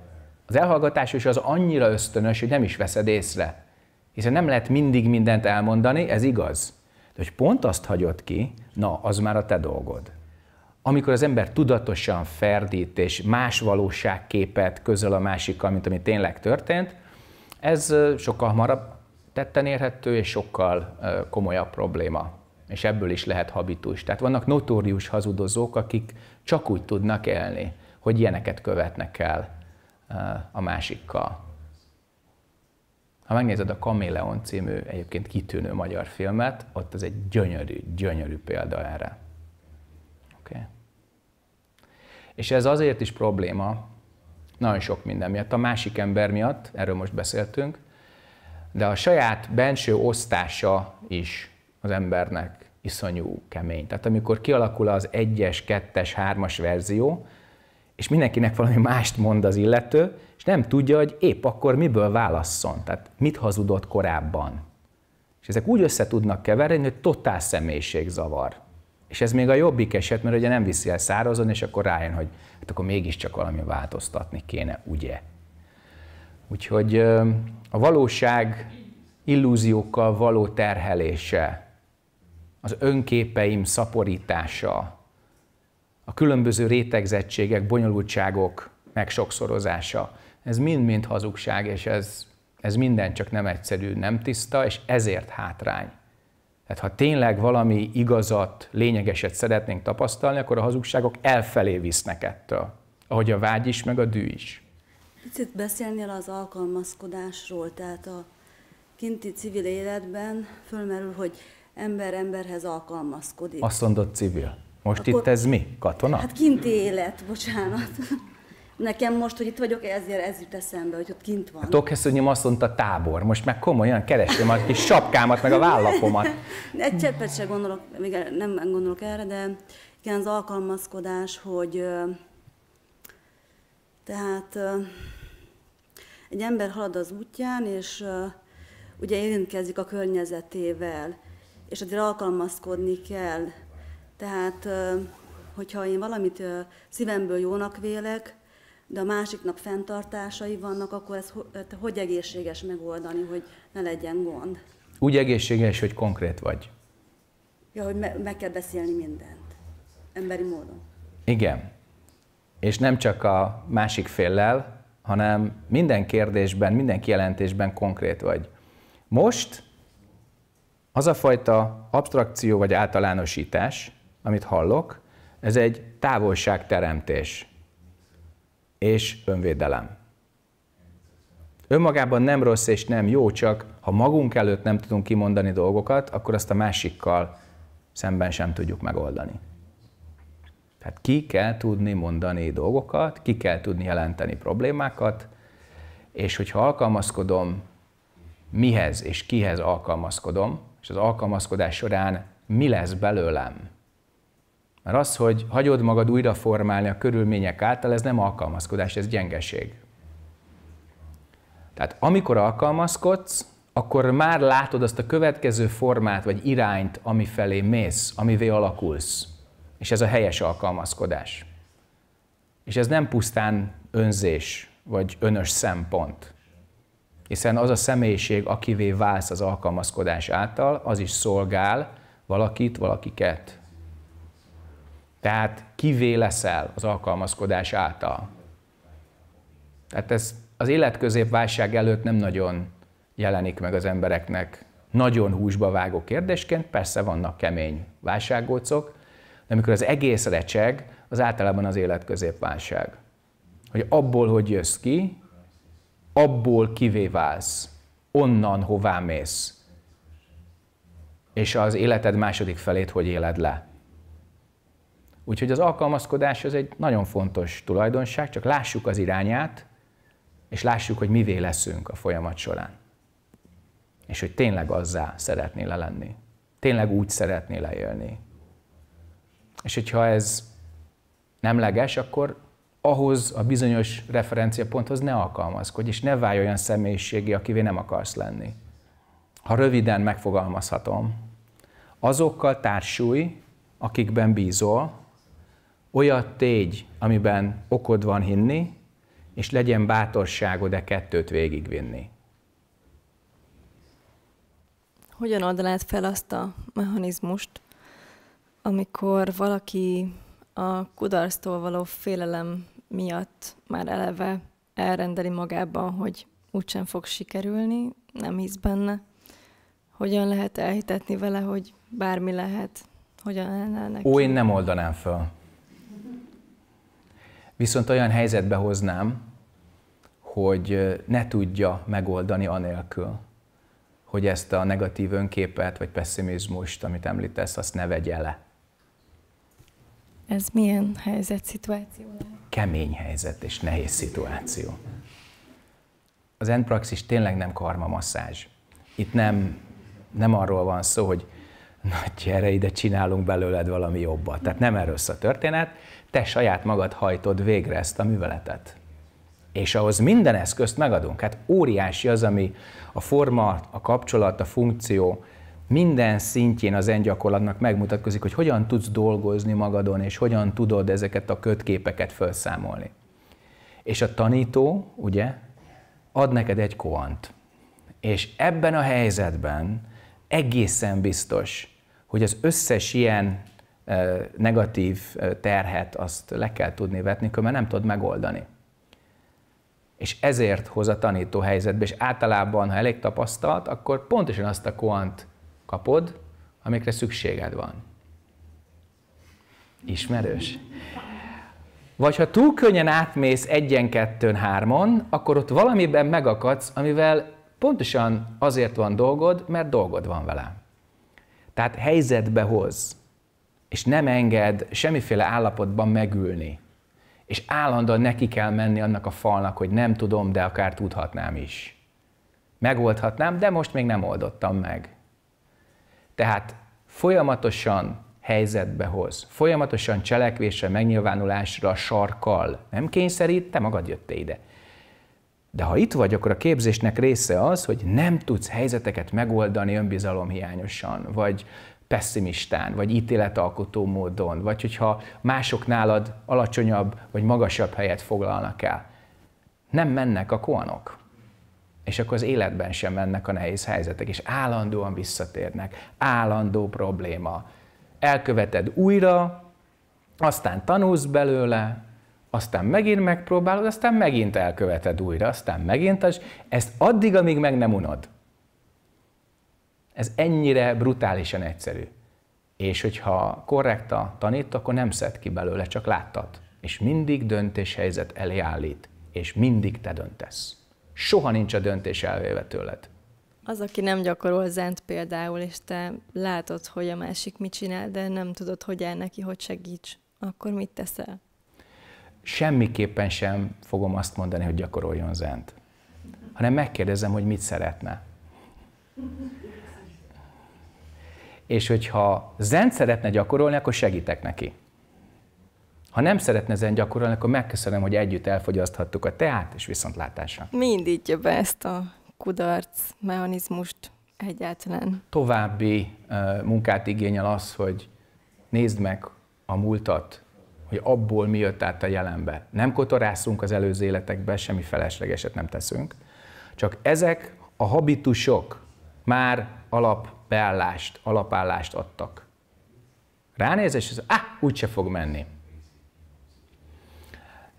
Az elhallgatás és az annyira ösztönös, hogy nem is veszed észre. Hiszen nem lehet mindig mindent elmondani, ez igaz. De hogy pont azt hagyod ki, na, az már a te dolgod amikor az ember tudatosan ferdít és más valóságképet közöl a másikkal, mint ami tényleg történt, ez sokkal hamarabb tetten érhető és sokkal komolyabb probléma. És ebből is lehet habitus. Tehát vannak notórius hazudozók, akik csak úgy tudnak élni, hogy ilyeneket követnek el a másikkal. Ha megnézed a Kaméleon című egyébként kitűnő magyar filmet, ott az egy gyönyörű, gyönyörű példa erre. Okay. És ez azért is probléma, nagyon sok minden miatt, a másik ember miatt, erről most beszéltünk, de a saját benső osztása is az embernek iszonyú kemény. Tehát amikor kialakul az egyes, kettes, hármas verzió, és mindenkinek valami mást mond az illető, és nem tudja, hogy épp akkor miből válasszon, tehát mit hazudott korábban. És ezek úgy össze tudnak keverni, hogy totál személyiségzavar. És ez még a jobbik eset, mert ugye nem viszi el szárazon, és akkor rájön, hogy hát akkor mégiscsak valami változtatni kéne, ugye? Úgyhogy a valóság illúziókkal való terhelése, az önképeim szaporítása, a különböző rétegzettségek, bonyolultságok megsokszorozása, ez mind-mind hazugság, és ez, ez minden csak nem egyszerű, nem tiszta, és ezért hátrány. Tehát ha tényleg valami igazat, lényegeset szeretnénk tapasztalni, akkor a hazugságok elfelé visznek ettől. Ahogy a vágy is, meg a dű is. Picit beszélnél az alkalmazkodásról, tehát a kinti civil életben fölmerül, hogy ember emberhez alkalmazkodik. Azt mondod civil. Most akkor, itt ez mi? Katona? Hát kinti élet, bocsánat nekem most, hogy itt vagyok, ezért ez jut eszembe, hogy ott kint van. Tokeszonyom azt mondta tábor, most meg komolyan keresem a kis sapkámat, meg a vállapomat. Egy cseppet sem gondolok, még nem gondolok erre, de igen, az alkalmazkodás, hogy tehát egy ember halad az útján, és ugye érintkezik a környezetével, és azért alkalmazkodni kell. Tehát, hogyha én valamit szívemből jónak vélek, de a másiknak fenntartásai vannak, akkor ez hát hogy egészséges megoldani, hogy ne legyen gond? Úgy egészséges, hogy konkrét vagy. Ja, hogy me- meg kell beszélni mindent. Emberi módon. Igen. És nem csak a másik féllel, hanem minden kérdésben, minden kijelentésben konkrét vagy. Most az a fajta abstrakció vagy általánosítás, amit hallok, ez egy távolságteremtés és önvédelem. Önmagában nem rossz és nem jó, csak ha magunk előtt nem tudunk kimondani dolgokat, akkor azt a másikkal szemben sem tudjuk megoldani. Tehát ki kell tudni mondani dolgokat, ki kell tudni jelenteni problémákat, és hogyha alkalmazkodom, mihez és kihez alkalmazkodom, és az alkalmazkodás során mi lesz belőlem, mert az, hogy hagyod magad újraformálni a körülmények által, ez nem alkalmazkodás, ez gyengeség. Tehát amikor alkalmazkodsz, akkor már látod azt a következő formát vagy irányt, ami felé mész, amivé alakulsz. És ez a helyes alkalmazkodás. És ez nem pusztán önzés vagy önös szempont. Hiszen az a személyiség, akivé válsz az alkalmazkodás által, az is szolgál valakit, valakiket. Tehát kivé leszel az alkalmazkodás által. Tehát ez az válság előtt nem nagyon jelenik meg az embereknek nagyon húsba vágó kérdésként, persze vannak kemény válsággócok, de amikor az egész recseg, az általában az válság. Hogy abból, hogy jössz ki, abból kivé válsz, onnan hová mész, és az életed második felét hogy éled le. Úgyhogy az alkalmazkodás az egy nagyon fontos tulajdonság, csak lássuk az irányát, és lássuk, hogy mivé leszünk a folyamat során. És hogy tényleg azzá szeretnél le lenni. Tényleg úgy szeretnél élni. És hogyha ez nemleges, akkor ahhoz a bizonyos referenciaponthoz ne alkalmazkodj, és ne válj olyan személyiségi, akivé nem akarsz lenni. Ha röviden megfogalmazhatom, azokkal társulj, akikben bízol, olyat tégy, amiben okod van hinni, és legyen bátorságod e kettőt végigvinni. Hogyan oldalád fel azt a mechanizmust, amikor valaki a kudarctól való félelem miatt már eleve elrendeli magában, hogy úgysem fog sikerülni, nem hisz benne. Hogyan lehet elhitetni vele, hogy bármi lehet? Hogyan állnál neki? Ó, én nem oldanám fel viszont olyan helyzetbe hoznám, hogy ne tudja megoldani anélkül, hogy ezt a negatív önképet vagy pessimizmust, amit említesz, azt ne vegye le. Ez milyen helyzet, szituáció? Kemény helyzet és nehéz szituáció. Az endpraxis tényleg nem karma masszázs. Itt nem, nem arról van szó, hogy nagy gyere ide, csinálunk belőled valami jobbat. Tehát nem erről a történet, te saját magad hajtod végre ezt a műveletet. És ahhoz minden eszközt megadunk. Hát óriási az, ami a forma, a kapcsolat, a funkció, minden szintjén az engyakorlatnak megmutatkozik, hogy hogyan tudsz dolgozni magadon, és hogyan tudod ezeket a kötképeket felszámolni. És a tanító, ugye, ad neked egy koant. És ebben a helyzetben egészen biztos, hogy az összes ilyen negatív terhet azt le kell tudni vetni, különben nem tudod megoldani. És ezért hoz a tanító helyzetbe, és általában, ha elég tapasztalt, akkor pontosan azt a koant kapod, amikre szükséged van. Ismerős? Vagy ha túl könnyen átmész egyen, kettőn, hármon, akkor ott valamiben megakadsz, amivel pontosan azért van dolgod, mert dolgod van vele. Tehát helyzetbe hoz és nem enged semmiféle állapotban megülni. És állandóan neki kell menni annak a falnak, hogy nem tudom, de akár tudhatnám is. Megoldhatnám, de most még nem oldottam meg. Tehát folyamatosan helyzetbe hoz, folyamatosan cselekvésre, megnyilvánulásra, sarkal. Nem kényszerít, te magad jöttél ide. De ha itt vagy, akkor a képzésnek része az, hogy nem tudsz helyzeteket megoldani önbizalom hiányosan, vagy, pessimistán, vagy ítéletalkotó módon, vagy hogyha mások nálad alacsonyabb vagy magasabb helyet foglalnak el. Nem mennek a koanok. És akkor az életben sem mennek a nehéz helyzetek, és állandóan visszatérnek. Állandó probléma. Elköveted újra, aztán tanulsz belőle, aztán megint megpróbálod, aztán megint elköveted újra, aztán megint, és ezt addig, amíg meg nem unod. Ez ennyire brutálisan egyszerű. És hogyha korrekt a tanít, akkor nem szed ki belőle, csak láttad. És mindig döntéshelyzet elé állít. És mindig te döntesz. Soha nincs a döntés elvéve tőled. Az, aki nem gyakorol zent például, és te látod, hogy a másik mit csinál, de nem tudod, hogy el neki, hogy segíts, akkor mit teszel? Semmiképpen sem fogom azt mondani, hogy gyakoroljon zent, hanem megkérdezem, hogy mit szeretne és hogyha zen szeretne gyakorolni, akkor segítek neki. Ha nem szeretne zen gyakorolni, akkor megköszönöm, hogy együtt elfogyaszthattuk a teát, és viszontlátásra. Mi indítja be ezt a kudarc mechanizmust egyáltalán? További uh, munkát igényel az, hogy nézd meg a múltat, hogy abból mi jött át a jelenbe. Nem kotorászunk az előző életekbe, semmi feleslegeset nem teszünk, csak ezek a habitusok már alap beállást, alapállást adtak. Ránéz, és az, ah, úgyse fog menni.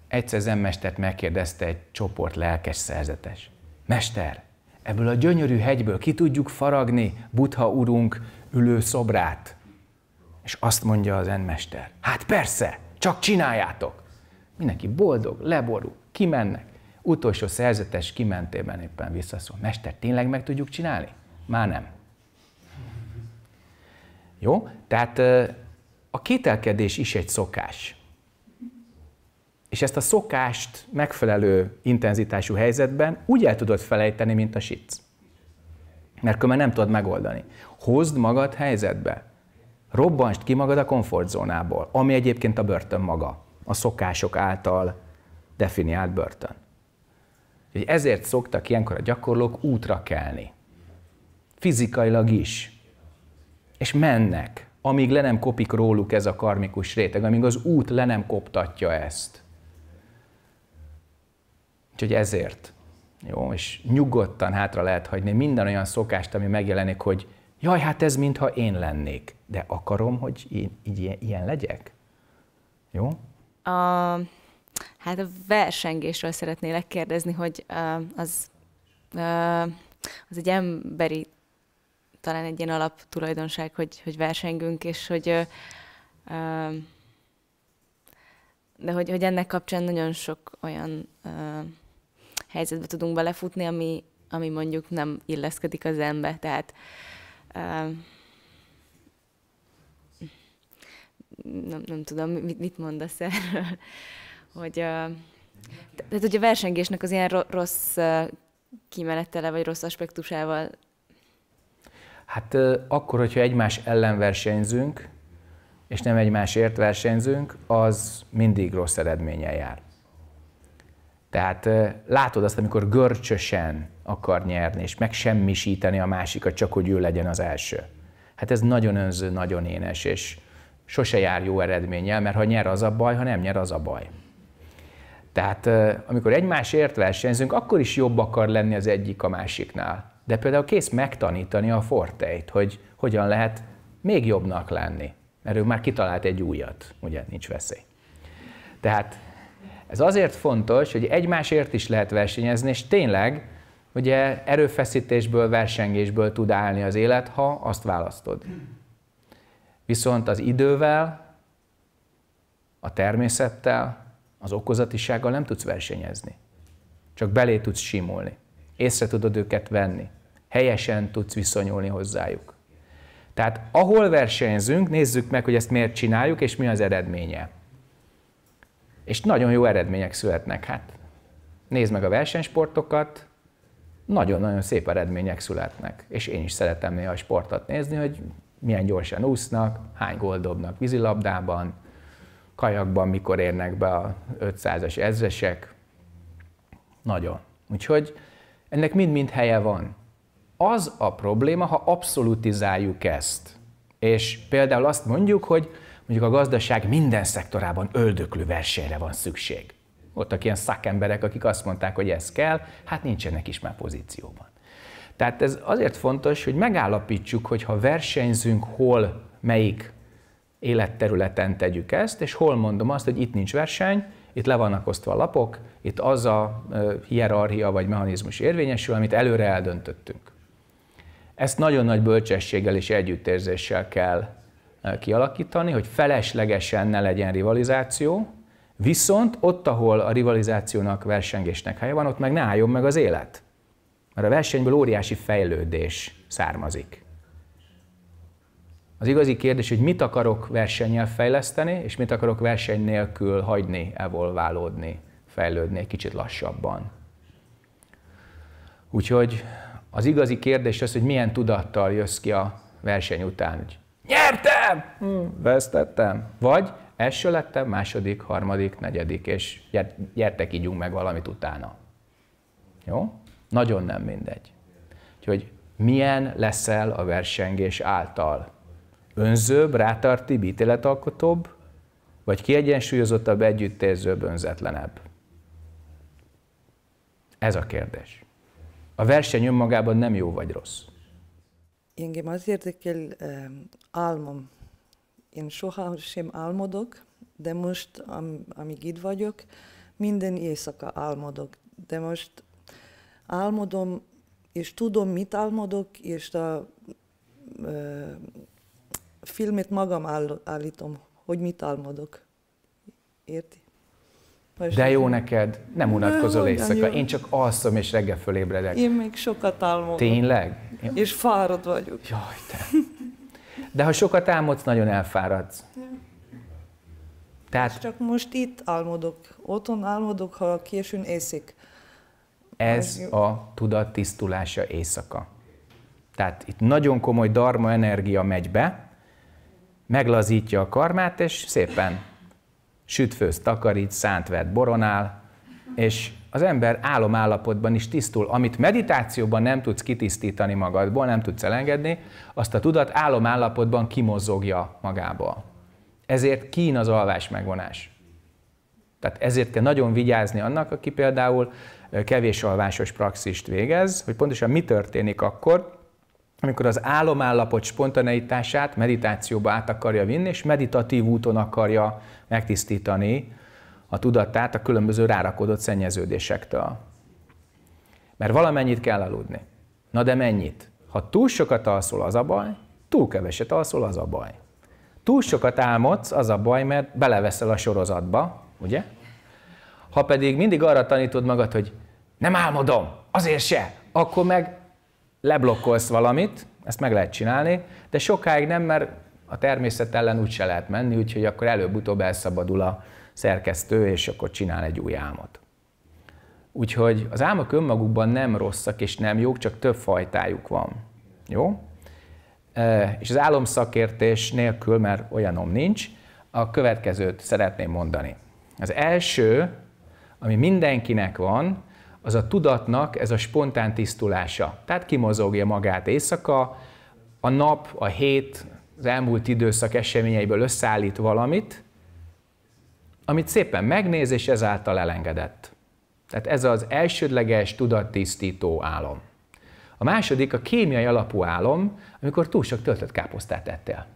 Egyszer zenmestert megkérdezte egy csoport lelkes szerzetes. Mester, ebből a gyönyörű hegyből ki tudjuk faragni Butha urunk ülő szobrát? És azt mondja az zenmester, hát persze, csak csináljátok. Mindenki boldog, leborul, kimennek. Utolsó szerzetes kimentében éppen visszaszól, mester, tényleg meg tudjuk csinálni? Már nem. Jó? Tehát a kételkedés is egy szokás. És ezt a szokást megfelelő intenzitású helyzetben úgy el tudod felejteni, mint a sic. Mert különben nem tudod megoldani. Hozd magad helyzetbe. Robbanst ki magad a komfortzónából, ami egyébként a börtön maga, a szokások által definiált börtön. Ezért szoktak ilyenkor a gyakorlók útra kelni. Fizikailag is, és mennek, amíg le nem kopik róluk ez a karmikus réteg, amíg az út le nem koptatja ezt. Úgyhogy ezért, jó, és nyugodtan hátra lehet hagyni minden olyan szokást, ami megjelenik, hogy jaj, hát ez mintha én lennék, de akarom, hogy én így, ilyen, ilyen legyek? Jó? A, hát a versengésről szeretnélek kérdezni, hogy az, az egy emberi talán egy ilyen alap tulajdonság, hogy, hogy versengünk, és hogy de hogy, hogy ennek kapcsán nagyon sok olyan helyzetbe tudunk belefutni, ami, ami mondjuk nem illeszkedik az ember. Tehát nem, nem tudom, mit, mit mondasz erről, hogy tehát, hogy a versengésnek az ilyen rossz kimenetele vagy rossz aspektusával Hát akkor, hogyha egymás ellen versenyzünk, és nem egymásért versenyzünk, az mindig rossz eredménnyel jár. Tehát látod azt, amikor görcsösen akar nyerni, és megsemmisíteni a másikat, csak hogy ő legyen az első. Hát ez nagyon önző, nagyon énes, és sose jár jó eredménnyel, mert ha nyer, az a baj, ha nem nyer, az a baj. Tehát amikor egymásért versenyzünk, akkor is jobb akar lenni az egyik a másiknál de például kész megtanítani a forteit, hogy hogyan lehet még jobbnak lenni, mert ő már kitalált egy újat, ugye nincs veszély. Tehát ez azért fontos, hogy egymásért is lehet versenyezni, és tényleg ugye erőfeszítésből, versengésből tud állni az élet, ha azt választod. Viszont az idővel, a természettel, az okozatisággal nem tudsz versenyezni. Csak belé tudsz simulni. Észre tudod őket venni helyesen tudsz viszonyulni hozzájuk. Tehát ahol versenyzünk, nézzük meg, hogy ezt miért csináljuk, és mi az eredménye. És nagyon jó eredmények születnek. Hát nézd meg a versenysportokat, nagyon-nagyon szép eredmények születnek. És én is szeretem néha a sportot nézni, hogy milyen gyorsan úsznak, hány gól dobnak vízilabdában, kajakban mikor érnek be a 500-as ezresek. Nagyon. Úgyhogy ennek mind-mind helye van. Az a probléma, ha abszolutizáljuk ezt. És például azt mondjuk, hogy mondjuk a gazdaság minden szektorában öldöklő versenyre van szükség. Voltak ilyen szakemberek, akik azt mondták, hogy ez kell, hát nincsenek is már pozícióban. Tehát ez azért fontos, hogy megállapítsuk, hogy ha versenyzünk, hol, melyik életterületen tegyük ezt, és hol mondom azt, hogy itt nincs verseny, itt le vannak osztva a lapok, itt az a hierarchia vagy mechanizmus érvényesül, amit előre eldöntöttünk. Ezt nagyon nagy bölcsességgel és együttérzéssel kell eh, kialakítani, hogy feleslegesen ne legyen rivalizáció, viszont ott, ahol a rivalizációnak, versengésnek helye van, ott meg ne álljon meg az élet. Mert a versenyből óriási fejlődés származik. Az igazi kérdés, hogy mit akarok versennyel fejleszteni, és mit akarok verseny nélkül hagyni, evolválódni, fejlődni egy kicsit lassabban. Úgyhogy az igazi kérdés az, hogy milyen tudattal jössz ki a verseny után, hogy nyertem, hmm, vesztettem, vagy első lettem, második, harmadik, negyedik, és gyertek, ígyunk meg valamit utána. Jó? Nagyon nem mindegy. Úgyhogy milyen leszel a versengés által? Önzőbb, rátartibb, ítéletalkotóbb, vagy kiegyensúlyozottabb, együttérzőbb, önzetlenebb? Ez a kérdés. A verseny önmagában nem jó vagy rossz. Engem az érdekel álmom. Én soha sem álmodok, de most, am, amíg itt vagyok, minden éjszaka álmodok. De most álmodom, és tudom, mit álmodok, és a uh, filmet magam áll, állítom, hogy mit álmodok. Érti? Most De jó neked, nem unatkozol éjszaka. Én csak alszom és reggel fölébredek. Én még sokat álmodom. Tényleg? Én... És fárad vagyok. Jaj, te. De ha sokat álmodsz, nagyon elfáradsz. Tehát... csak most itt álmodok. Otthon álmodok, ha későn észik. Ez a tudat tisztulása éjszaka. Tehát itt nagyon komoly darma energia megy be, meglazítja a karmát, és szépen süt, főz, takarít, szánt, vett, boronál, és az ember álomállapotban is tisztul. Amit meditációban nem tudsz kitisztítani magadból, nem tudsz elengedni, azt a tudat álomállapotban kimozogja magából. Ezért kín az alvás megvonás. Tehát ezért kell nagyon vigyázni annak, aki például kevés alvásos praxist végez, hogy pontosan mi történik akkor, amikor az álomállapot spontaneitását meditációba át akarja vinni, és meditatív úton akarja megtisztítani a tudatát a különböző rárakodott szennyeződésektől. Mert valamennyit kell aludni. Na de mennyit? Ha túl sokat alszol, az a baj, túl keveset alszol, az a baj. Túl sokat álmodsz, az a baj, mert beleveszel a sorozatba, ugye? Ha pedig mindig arra tanítod magad, hogy nem álmodom, azért se, akkor meg leblokkolsz valamit, ezt meg lehet csinálni, de sokáig nem, mert a természet ellen se lehet menni, úgyhogy akkor előbb-utóbb elszabadul a szerkesztő, és akkor csinál egy új álmot. Úgyhogy az álmok önmagukban nem rosszak és nem jók, csak több fajtájuk van. Jó? És az álomszakértés nélkül, mert olyanom nincs, a következőt szeretném mondani. Az első, ami mindenkinek van, az a tudatnak ez a spontán tisztulása. Tehát kimozogja magát éjszaka, a nap, a hét, az elmúlt időszak eseményeiből összeállít valamit, amit szépen megnéz, és ezáltal elengedett. Tehát ez az elsődleges tudattisztító álom. A második a kémiai alapú álom, amikor túl sok töltött káposztát ettél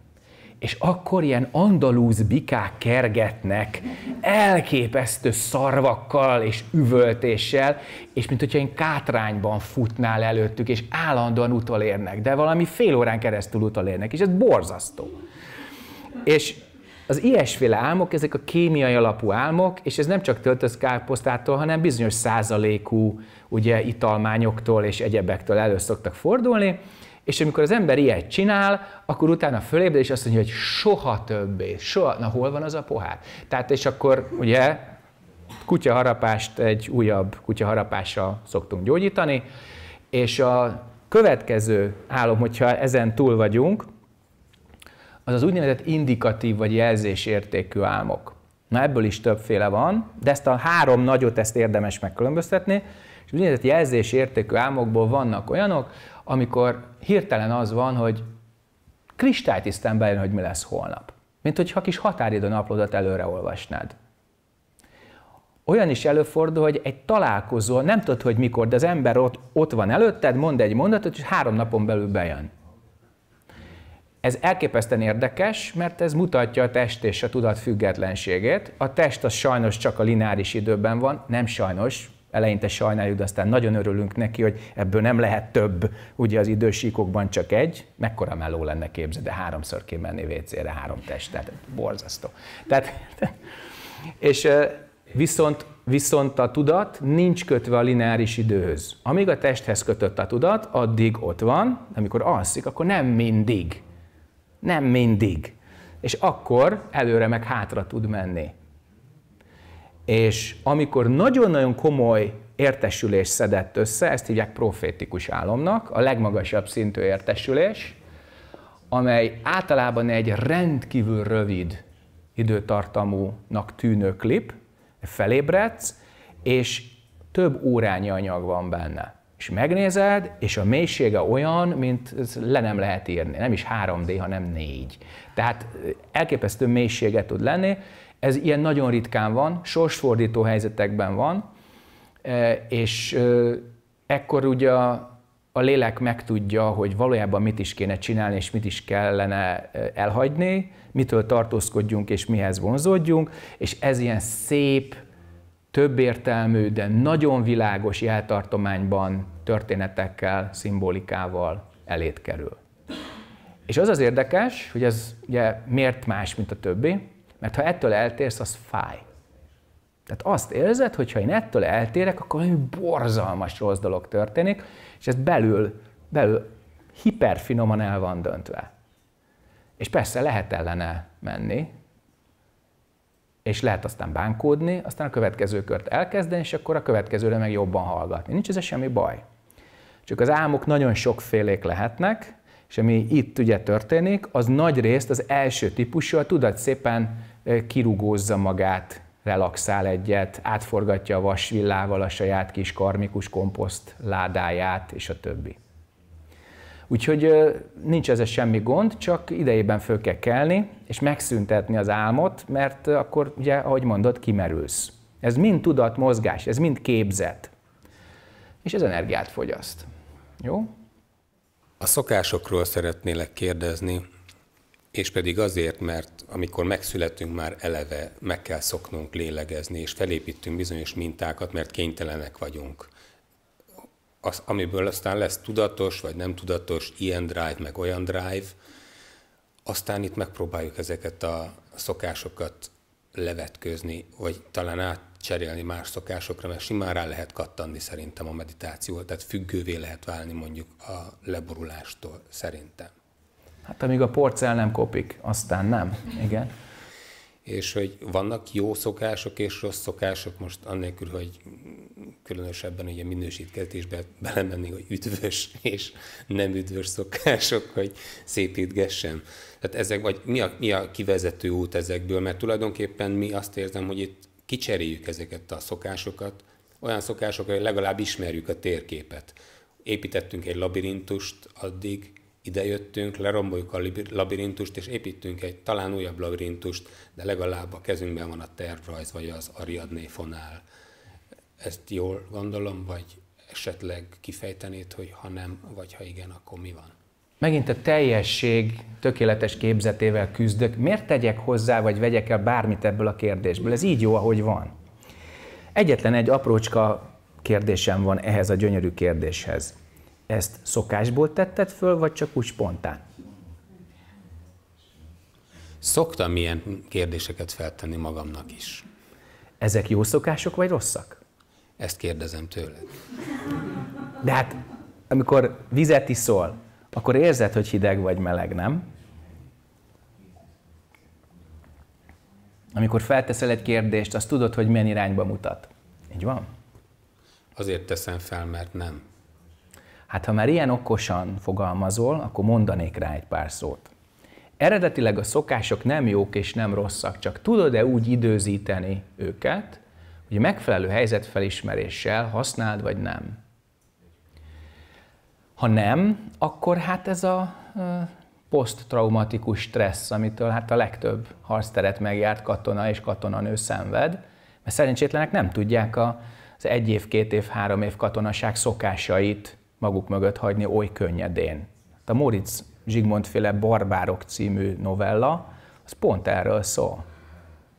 és akkor ilyen andalúz bikák kergetnek, elképesztő szarvakkal és üvöltéssel, és mint hogyha én kátrányban futnál előttük, és állandóan utolérnek, de valami fél órán keresztül utolérnek, és ez borzasztó. És az ilyesféle álmok, ezek a kémiai alapú álmok, és ez nem csak töltözkáposztától, hanem bizonyos százalékú ugye, italmányoktól és egyebektől elő szoktak fordulni, és amikor az ember ilyet csinál, akkor utána fölébred, és azt mondja, hogy soha többé, soha, na hol van az a pohár? Tehát és akkor ugye kutyaharapást egy újabb kutyaharapással szoktunk gyógyítani, és a következő álom, hogyha ezen túl vagyunk, az az úgynevezett indikatív vagy jelzésértékű álmok. Na ebből is többféle van, de ezt a három nagyot ezt érdemes megkülönböztetni. És úgynevezett jelzés értékű álmokból vannak olyanok, amikor hirtelen az van, hogy kristálytisztán bejön, hogy mi lesz holnap. Mint hogyha kis határidő naplódat előre olvasnád. Olyan is előfordul, hogy egy találkozó, nem tudod, hogy mikor, de az ember ott, ott van előtted, mond egy mondatot, és három napon belül bejön. Ez elképesztően érdekes, mert ez mutatja a test és a tudat függetlenségét. A test az sajnos csak a lineáris időben van, nem sajnos, eleinte sajnáljuk, de aztán nagyon örülünk neki, hogy ebből nem lehet több, ugye az idősíkokban csak egy, mekkora meló lenne képzeld, de háromszor kémenni WC-re három test, tehát borzasztó. Tehát, és viszont, viszont a tudat nincs kötve a lineáris időhöz. Amíg a testhez kötött a tudat, addig ott van, amikor alszik, akkor nem mindig. Nem mindig. És akkor előre meg hátra tud menni. És amikor nagyon-nagyon komoly értesülés szedett össze, ezt hívják profétikus álomnak, a legmagasabb szintű értesülés, amely általában egy rendkívül rövid időtartamúnak tűnő klip, felébredsz, és több órányi anyag van benne. És megnézed, és a mélysége olyan, mint le nem lehet írni. Nem is 3D, hanem 4. Tehát elképesztő mélysége tud lenni, ez ilyen nagyon ritkán van, sorsfordító helyzetekben van, e, és ekkor ugye a lélek megtudja, hogy valójában mit is kéne csinálni, és mit is kellene e, elhagyni, mitől tartózkodjunk, és mihez vonzódjunk, és ez ilyen szép, több értelmű, de nagyon világos jeltartományban történetekkel, szimbolikával elét kerül. És az az érdekes, hogy ez ugye miért más, mint a többi, mert ha ettől eltérsz, az fáj. Tehát azt érzed, hogy ha én ettől eltérek, akkor egy borzalmas rossz dolog történik, és ez belül, belül hiperfinoman el van döntve. És persze lehet ellene menni, és lehet aztán bánkódni, aztán a következő kört elkezdeni, és akkor a következőre meg jobban hallgatni. Nincs ez semmi baj. Csak az álmok nagyon sokfélék lehetnek, és ami itt ugye történik, az nagy részt az első típusú, a tudat szépen kirugózza magát, relaxál egyet, átforgatja a vasvillával a saját kis karmikus komposzt ládáját, és a többi. Úgyhogy nincs ez semmi gond, csak idejében föl kell kelni, és megszüntetni az álmot, mert akkor ugye, ahogy mondod, kimerülsz. Ez mind tudat, mozgás, ez mind képzet. És ez energiát fogyaszt. Jó? A szokásokról szeretnélek kérdezni és pedig azért, mert amikor megszületünk már eleve, meg kell szoknunk lélegezni, és felépítünk bizonyos mintákat, mert kénytelenek vagyunk. Az, amiből aztán lesz tudatos, vagy nem tudatos, ilyen drive, meg olyan drive, aztán itt megpróbáljuk ezeket a szokásokat levetkőzni, vagy talán átcserélni más szokásokra, mert simán rá lehet kattanni szerintem a meditációt, tehát függővé lehet válni mondjuk a leborulástól szerintem. Hát amíg a porcel nem kopik, aztán nem. Igen. És hogy vannak jó szokások és rossz szokások, most annélkül, hogy különösebben ugye minősítkezésbe belemenni, hogy üdvös és nem üdvös szokások, hogy szépítgessem. Tehát ezek, vagy mi a, mi a kivezető út ezekből, mert tulajdonképpen mi azt érzem, hogy itt kicseréljük ezeket a szokásokat, olyan szokások, hogy legalább ismerjük a térképet. Építettünk egy labirintust addig, ide jöttünk, leromboljuk a labirintust, és építünk egy talán újabb labirintust, de legalább a kezünkben van a tervrajz, vagy az Ariadné fonál. Ezt jól gondolom, vagy esetleg kifejtenéd, hogy ha nem, vagy ha igen, akkor mi van? Megint a teljesség tökéletes képzetével küzdök. Miért tegyek hozzá, vagy vegyek el bármit ebből a kérdésből? Ez így jó, ahogy van. Egyetlen egy aprócska kérdésem van ehhez a gyönyörű kérdéshez. Ezt szokásból tetted föl, vagy csak úgy spontán? Szoktam ilyen kérdéseket feltenni magamnak is. Ezek jó szokások, vagy rosszak? Ezt kérdezem tőled. De hát, amikor vizet iszol, akkor érzed, hogy hideg vagy meleg, nem? Amikor felteszel egy kérdést, azt tudod, hogy milyen irányba mutat. Így van? Azért teszem fel, mert nem. Hát ha már ilyen okosan fogalmazol, akkor mondanék rá egy pár szót. Eredetileg a szokások nem jók és nem rosszak, csak tudod-e úgy időzíteni őket, hogy a megfelelő helyzetfelismeréssel használd vagy nem. Ha nem, akkor hát ez a poszttraumatikus stressz, amitől hát a legtöbb harcteret megjárt katona és katonanő szenved, mert szerencsétlenek nem tudják az egy év, két év, három év katonaság szokásait maguk mögött hagyni oly könnyedén. A Moritz Zsigmond féle Barbárok című novella, az pont erről szól.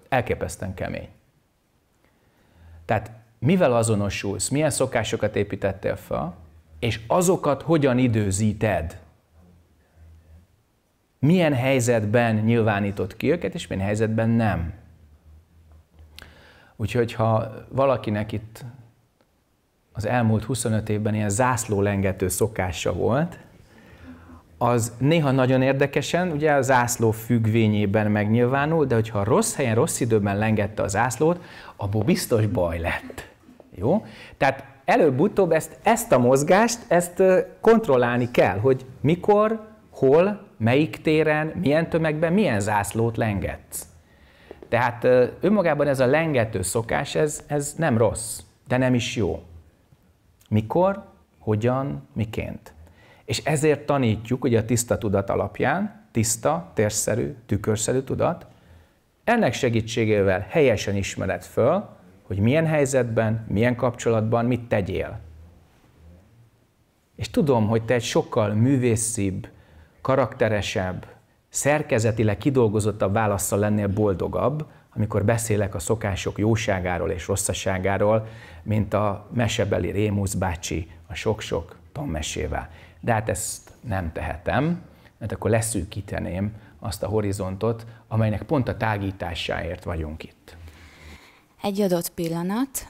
Elképesztően kemény. Tehát mivel azonosulsz, milyen szokásokat építettél fel, és azokat hogyan időzíted? Milyen helyzetben nyilvánított ki őket, és milyen helyzetben nem? Úgyhogy ha valakinek itt az elmúlt 25 évben ilyen zászlólengető szokása volt, az néha nagyon érdekesen, ugye a zászló függvényében megnyilvánul, de hogyha rossz helyen, rossz időben lengette a zászlót, abból biztos baj lett. Jó? Tehát előbb-utóbb ezt, ezt a mozgást, ezt kontrollálni kell, hogy mikor, hol, melyik téren, milyen tömegben, milyen zászlót lengetsz. Tehát önmagában ez a lengető szokás, ez, ez nem rossz, de nem is jó. Mikor, hogyan, miként. És ezért tanítjuk, ugye a tiszta tudat alapján, tiszta, térszerű, tükörszerű tudat, ennek segítségével helyesen ismered föl, hogy milyen helyzetben, milyen kapcsolatban mit tegyél. És tudom, hogy te egy sokkal művészibb, karakteresebb, szerkezetileg kidolgozottabb válaszsal lennél boldogabb, amikor beszélek a szokások jóságáról és rosszasságáról, mint a mesebeli Rémusz bácsi a sok-sok tanmesével. De hát ezt nem tehetem, mert akkor leszűkíteném azt a horizontot, amelynek pont a tágításáért vagyunk itt. Egy adott pillanat,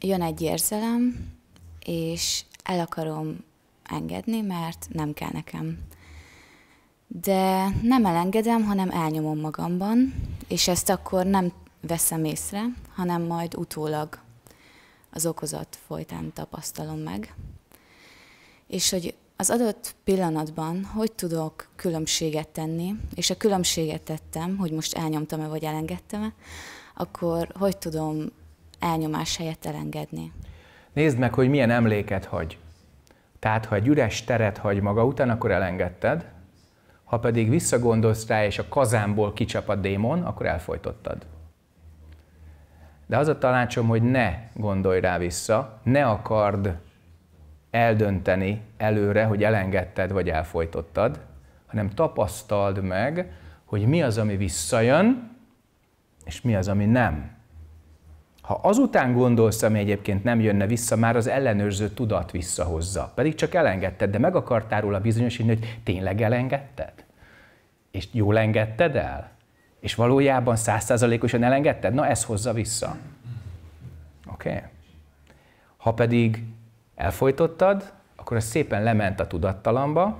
jön egy érzelem, és el akarom engedni, mert nem kell nekem. De nem elengedem, hanem elnyomom magamban, és ezt akkor nem veszem észre, hanem majd utólag az okozat folytán tapasztalom meg. És hogy az adott pillanatban hogy tudok különbséget tenni, és a különbséget tettem, hogy most elnyomtam-e vagy elengedtem-e, akkor hogy tudom elnyomás helyett elengedni. Nézd meg, hogy milyen emléket hagy. Tehát, ha egy üres teret hagy maga után, akkor elengedted, ha pedig visszagondolsz rá, és a kazánból kicsap a démon, akkor elfojtottad. De az a tanácsom, hogy ne gondolj rá vissza, ne akard eldönteni előre, hogy elengedted vagy elfojtottad, hanem tapasztald meg, hogy mi az, ami visszajön, és mi az, ami nem. Ha azután gondolsz, ami egyébként nem jönne vissza, már az ellenőrző tudat visszahozza. Pedig csak elengedted, de meg akartál róla bizonyosítani, hogy tényleg elengedted? És jól engedted el? És valójában százszázalékosan elengedted? Na, ez hozza vissza. Oké? Okay? Ha pedig elfolytottad, akkor az szépen lement a tudattalamba,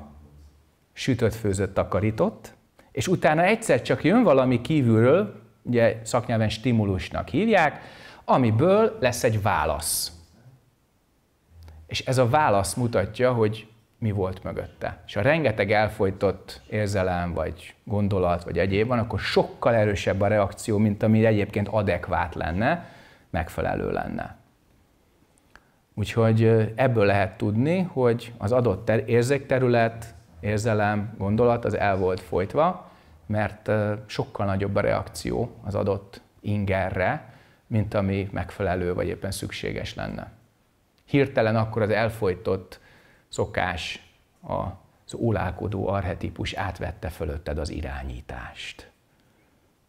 sütött, főzött, takarított, és utána egyszer csak jön valami kívülről, ugye szaknyelven stimulusnak hívják, amiből lesz egy válasz. És ez a válasz mutatja, hogy mi volt mögötte. És ha rengeteg elfolytott érzelem, vagy gondolat, vagy egyéb van, akkor sokkal erősebb a reakció, mint ami egyébként adekvát lenne, megfelelő lenne. Úgyhogy ebből lehet tudni, hogy az adott ter- érzékterület, érzelem, gondolat az el volt folytva, mert sokkal nagyobb a reakció az adott ingerre, mint ami megfelelő vagy éppen szükséges lenne. Hirtelen akkor az elfolytott szokás, az ólálkodó arhetipus átvette fölötted az irányítást.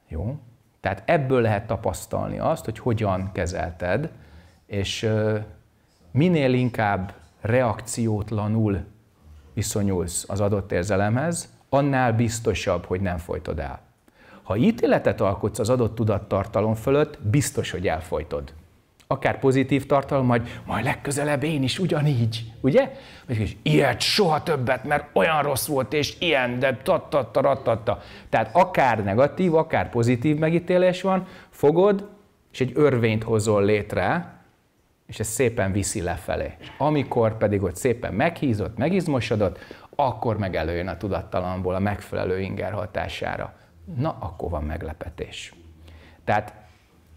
Jó? Tehát ebből lehet tapasztalni azt, hogy hogyan kezelted, és minél inkább reakciótlanul viszonyulsz az adott érzelemhez, annál biztosabb, hogy nem folytod el. Ha ítéletet alkotsz az adott tudattartalom fölött, biztos, hogy elfolytod akár pozitív tartalom, majd majd legközelebb én is ugyanígy, ugye? Vagy is ilyet soha többet, mert olyan rossz volt, és ilyen, de tattatta, rattatta. Tehát akár negatív, akár pozitív megítélés van, fogod, és egy örvényt hozol létre, és ez szépen viszi lefelé. És amikor pedig ott szépen meghízott, megizmosodott, akkor meg előjön a tudattalamból a megfelelő inger hatására. Na, akkor van meglepetés. Tehát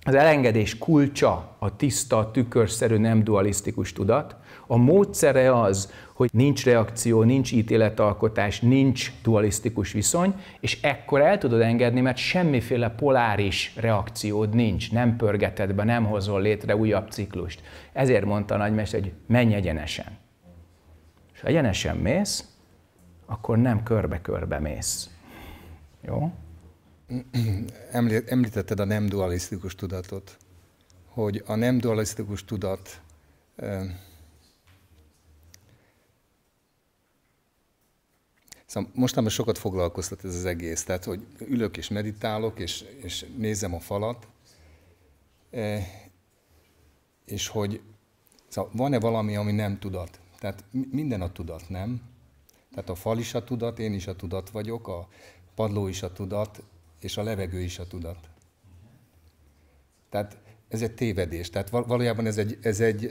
az elengedés kulcsa a tiszta, tükörszerű, nem dualisztikus tudat. A módszere az, hogy nincs reakció, nincs ítéletalkotás, nincs dualisztikus viszony, és ekkor el tudod engedni, mert semmiféle poláris reakciód nincs, nem pörgeted be, nem hozol létre újabb ciklust. Ezért mondta a nagymester, hogy menj egyenesen. És ha egyenesen mész, akkor nem körbe-körbe mész. Jó? említetted a nem dualisztikus tudatot, hogy a nem dualisztikus tudat Szóval mostanában sokat foglalkoztat ez az egész, tehát hogy ülök és meditálok, és, és nézem a falat, és hogy szóval van-e valami, ami nem tudat? Tehát minden a tudat, nem? Tehát a fal is a tudat, én is a tudat vagyok, a padló is a tudat, és a levegő is a tudat. Tehát ez egy tévedés. Tehát valójában ez egy, ez egy,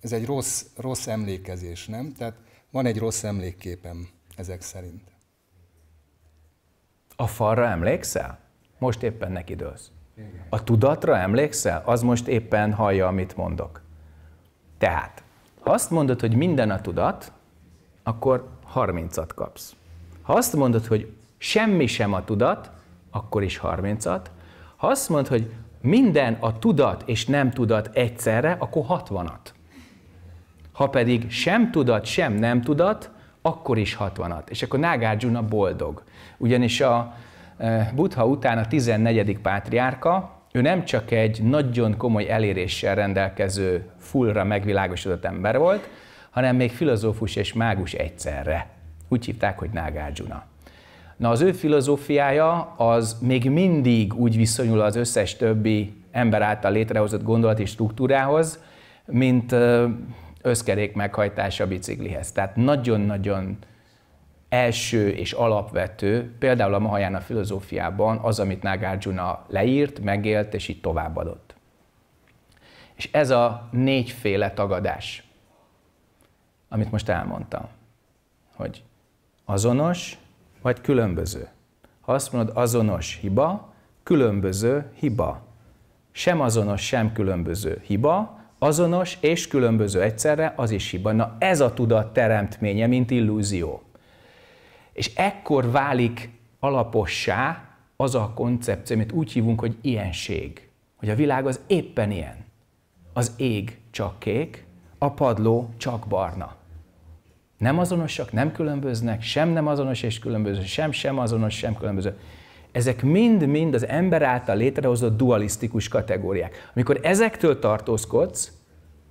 ez egy rossz, rossz emlékezés, nem? Tehát van egy rossz emlékképem ezek szerint. A falra emlékszel? Most éppen neki dőlsz. A tudatra emlékszel? Az most éppen hallja, amit mondok. Tehát, ha azt mondod, hogy minden a tudat, akkor 30-at kapsz. Ha azt mondod, hogy semmi sem a tudat, akkor is 30-at. Ha azt mondod, hogy minden a tudat és nem tudat egyszerre, akkor 60-at. Ha pedig sem tudat, sem nem tudat, akkor is 60-at. És akkor Nagarjuna boldog. Ugyanis a e, Buddha után a 14. pátriárka, ő nem csak egy nagyon komoly eléréssel rendelkező, fullra megvilágosodott ember volt, hanem még filozófus és mágus egyszerre. Úgy hívták, hogy Nagarjuna. Na az ő filozófiája az még mindig úgy viszonyul az összes többi ember által létrehozott gondolati struktúrához, mint összkerék meghajtása a biciklihez. Tehát nagyon-nagyon első és alapvető, például a Mahajana filozófiában az, amit Nagarjuna leírt, megélt és így továbbadott. És ez a négyféle tagadás, amit most elmondtam, hogy Azonos vagy különböző? Ha azt mondod azonos hiba, különböző hiba. Sem azonos, sem különböző hiba, azonos és különböző egyszerre, az is hiba. Na ez a tudat teremtménye, mint illúzió. És ekkor válik alapossá az a koncepció, amit úgy hívunk, hogy ilyenség. Hogy a világ az éppen ilyen. Az ég csak kék, a padló csak barna nem azonosak, nem különböznek, sem nem azonos és különböző, sem sem azonos, sem különböző. Ezek mind-mind az ember által létrehozott dualisztikus kategóriák. Amikor ezektől tartózkodsz,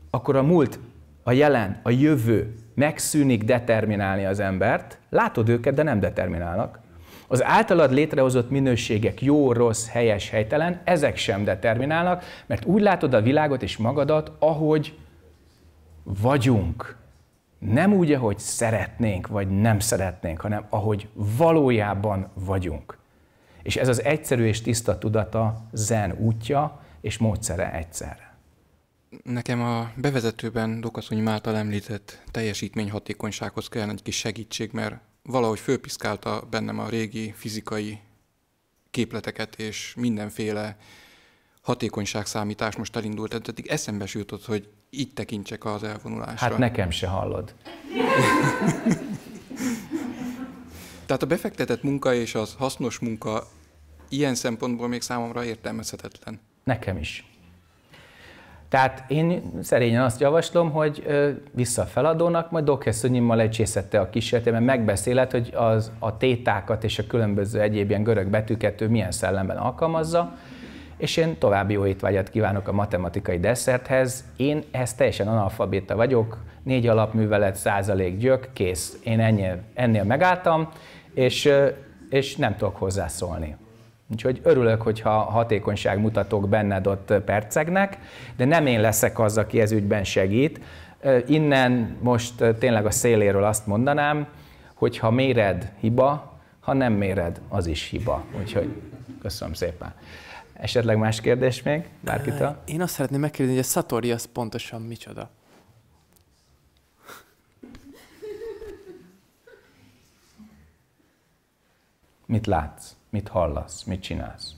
akkor a múlt, a jelen, a jövő megszűnik determinálni az embert, látod őket, de nem determinálnak. Az általad létrehozott minőségek, jó, rossz, helyes, helytelen, ezek sem determinálnak, mert úgy látod a világot és magadat, ahogy vagyunk nem úgy, ahogy szeretnénk, vagy nem szeretnénk, hanem ahogy valójában vagyunk. És ez az egyszerű és tiszta tudata zen útja és módszere egyszerre. Nekem a bevezetőben Dokaszony Máltal említett teljesítményhatékonysághoz kell egy kis segítség, mert valahogy fölpiszkálta bennem a régi fizikai képleteket és mindenféle hatékonyságszámítás most elindult, tehát eszembe jutott, hogy így tekintsek az elvonulásra. Hát nekem se hallod. Tehát a befektetett munka és az hasznos munka ilyen szempontból még számomra értelmezhetetlen. Nekem is. Tehát én szerényen azt javaslom, hogy vissza a feladónak, majd egy csészette a mert megbeszéled, hogy az, a tétákat és a különböző egyéb ilyen görög betűket ő milyen szellemben alkalmazza, és én további jó étvágyat kívánok a matematikai desszerthez. Én ehhez teljesen analfabéta vagyok, négy alapművelet, százalék, gyök, kész. Én ennél, ennél megálltam, és, és nem tudok hozzászólni. Úgyhogy örülök, hogyha mutatok benned ott percegnek, de nem én leszek az, aki ez ügyben segít. Innen most tényleg a széléről azt mondanám, hogy ha méred, hiba, ha nem méred, az is hiba. Úgyhogy köszönöm szépen. Esetleg más kérdés még? Bárkitől? Én azt szeretném megkérdezni, hogy a Satori az pontosan micsoda? Mit látsz? Mit hallasz? Mit csinálsz?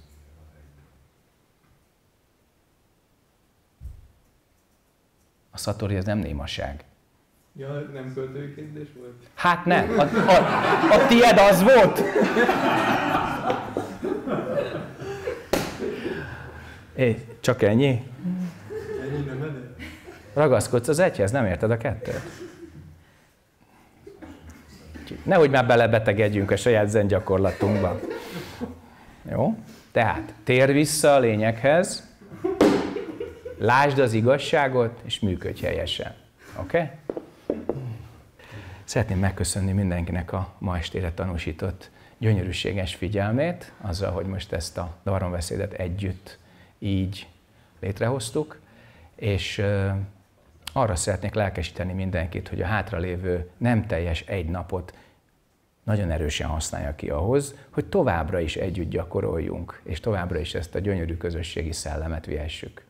A Satori az nem némaság. Ja, nem költői kérdés volt? Hát nem, a, a, a tied az volt! É, csak ennyi? Ennyi nem Ragaszkodsz az egyhez, nem érted a kettőt? Nehogy már belebetegedjünk a saját zen gyakorlatunkba. Jó? Tehát tér vissza a lényeghez, lásd az igazságot, és működj helyesen. Oké? Okay? Szeretném megköszönni mindenkinek a ma estére tanúsított gyönyörűséges figyelmét, azzal, hogy most ezt a daromveszédet együtt így létrehoztuk, és arra szeretnék lelkesíteni mindenkit, hogy a hátralévő nem teljes egy napot nagyon erősen használja ki ahhoz, hogy továbbra is együtt gyakoroljunk, és továbbra is ezt a gyönyörű közösségi szellemet vihessük.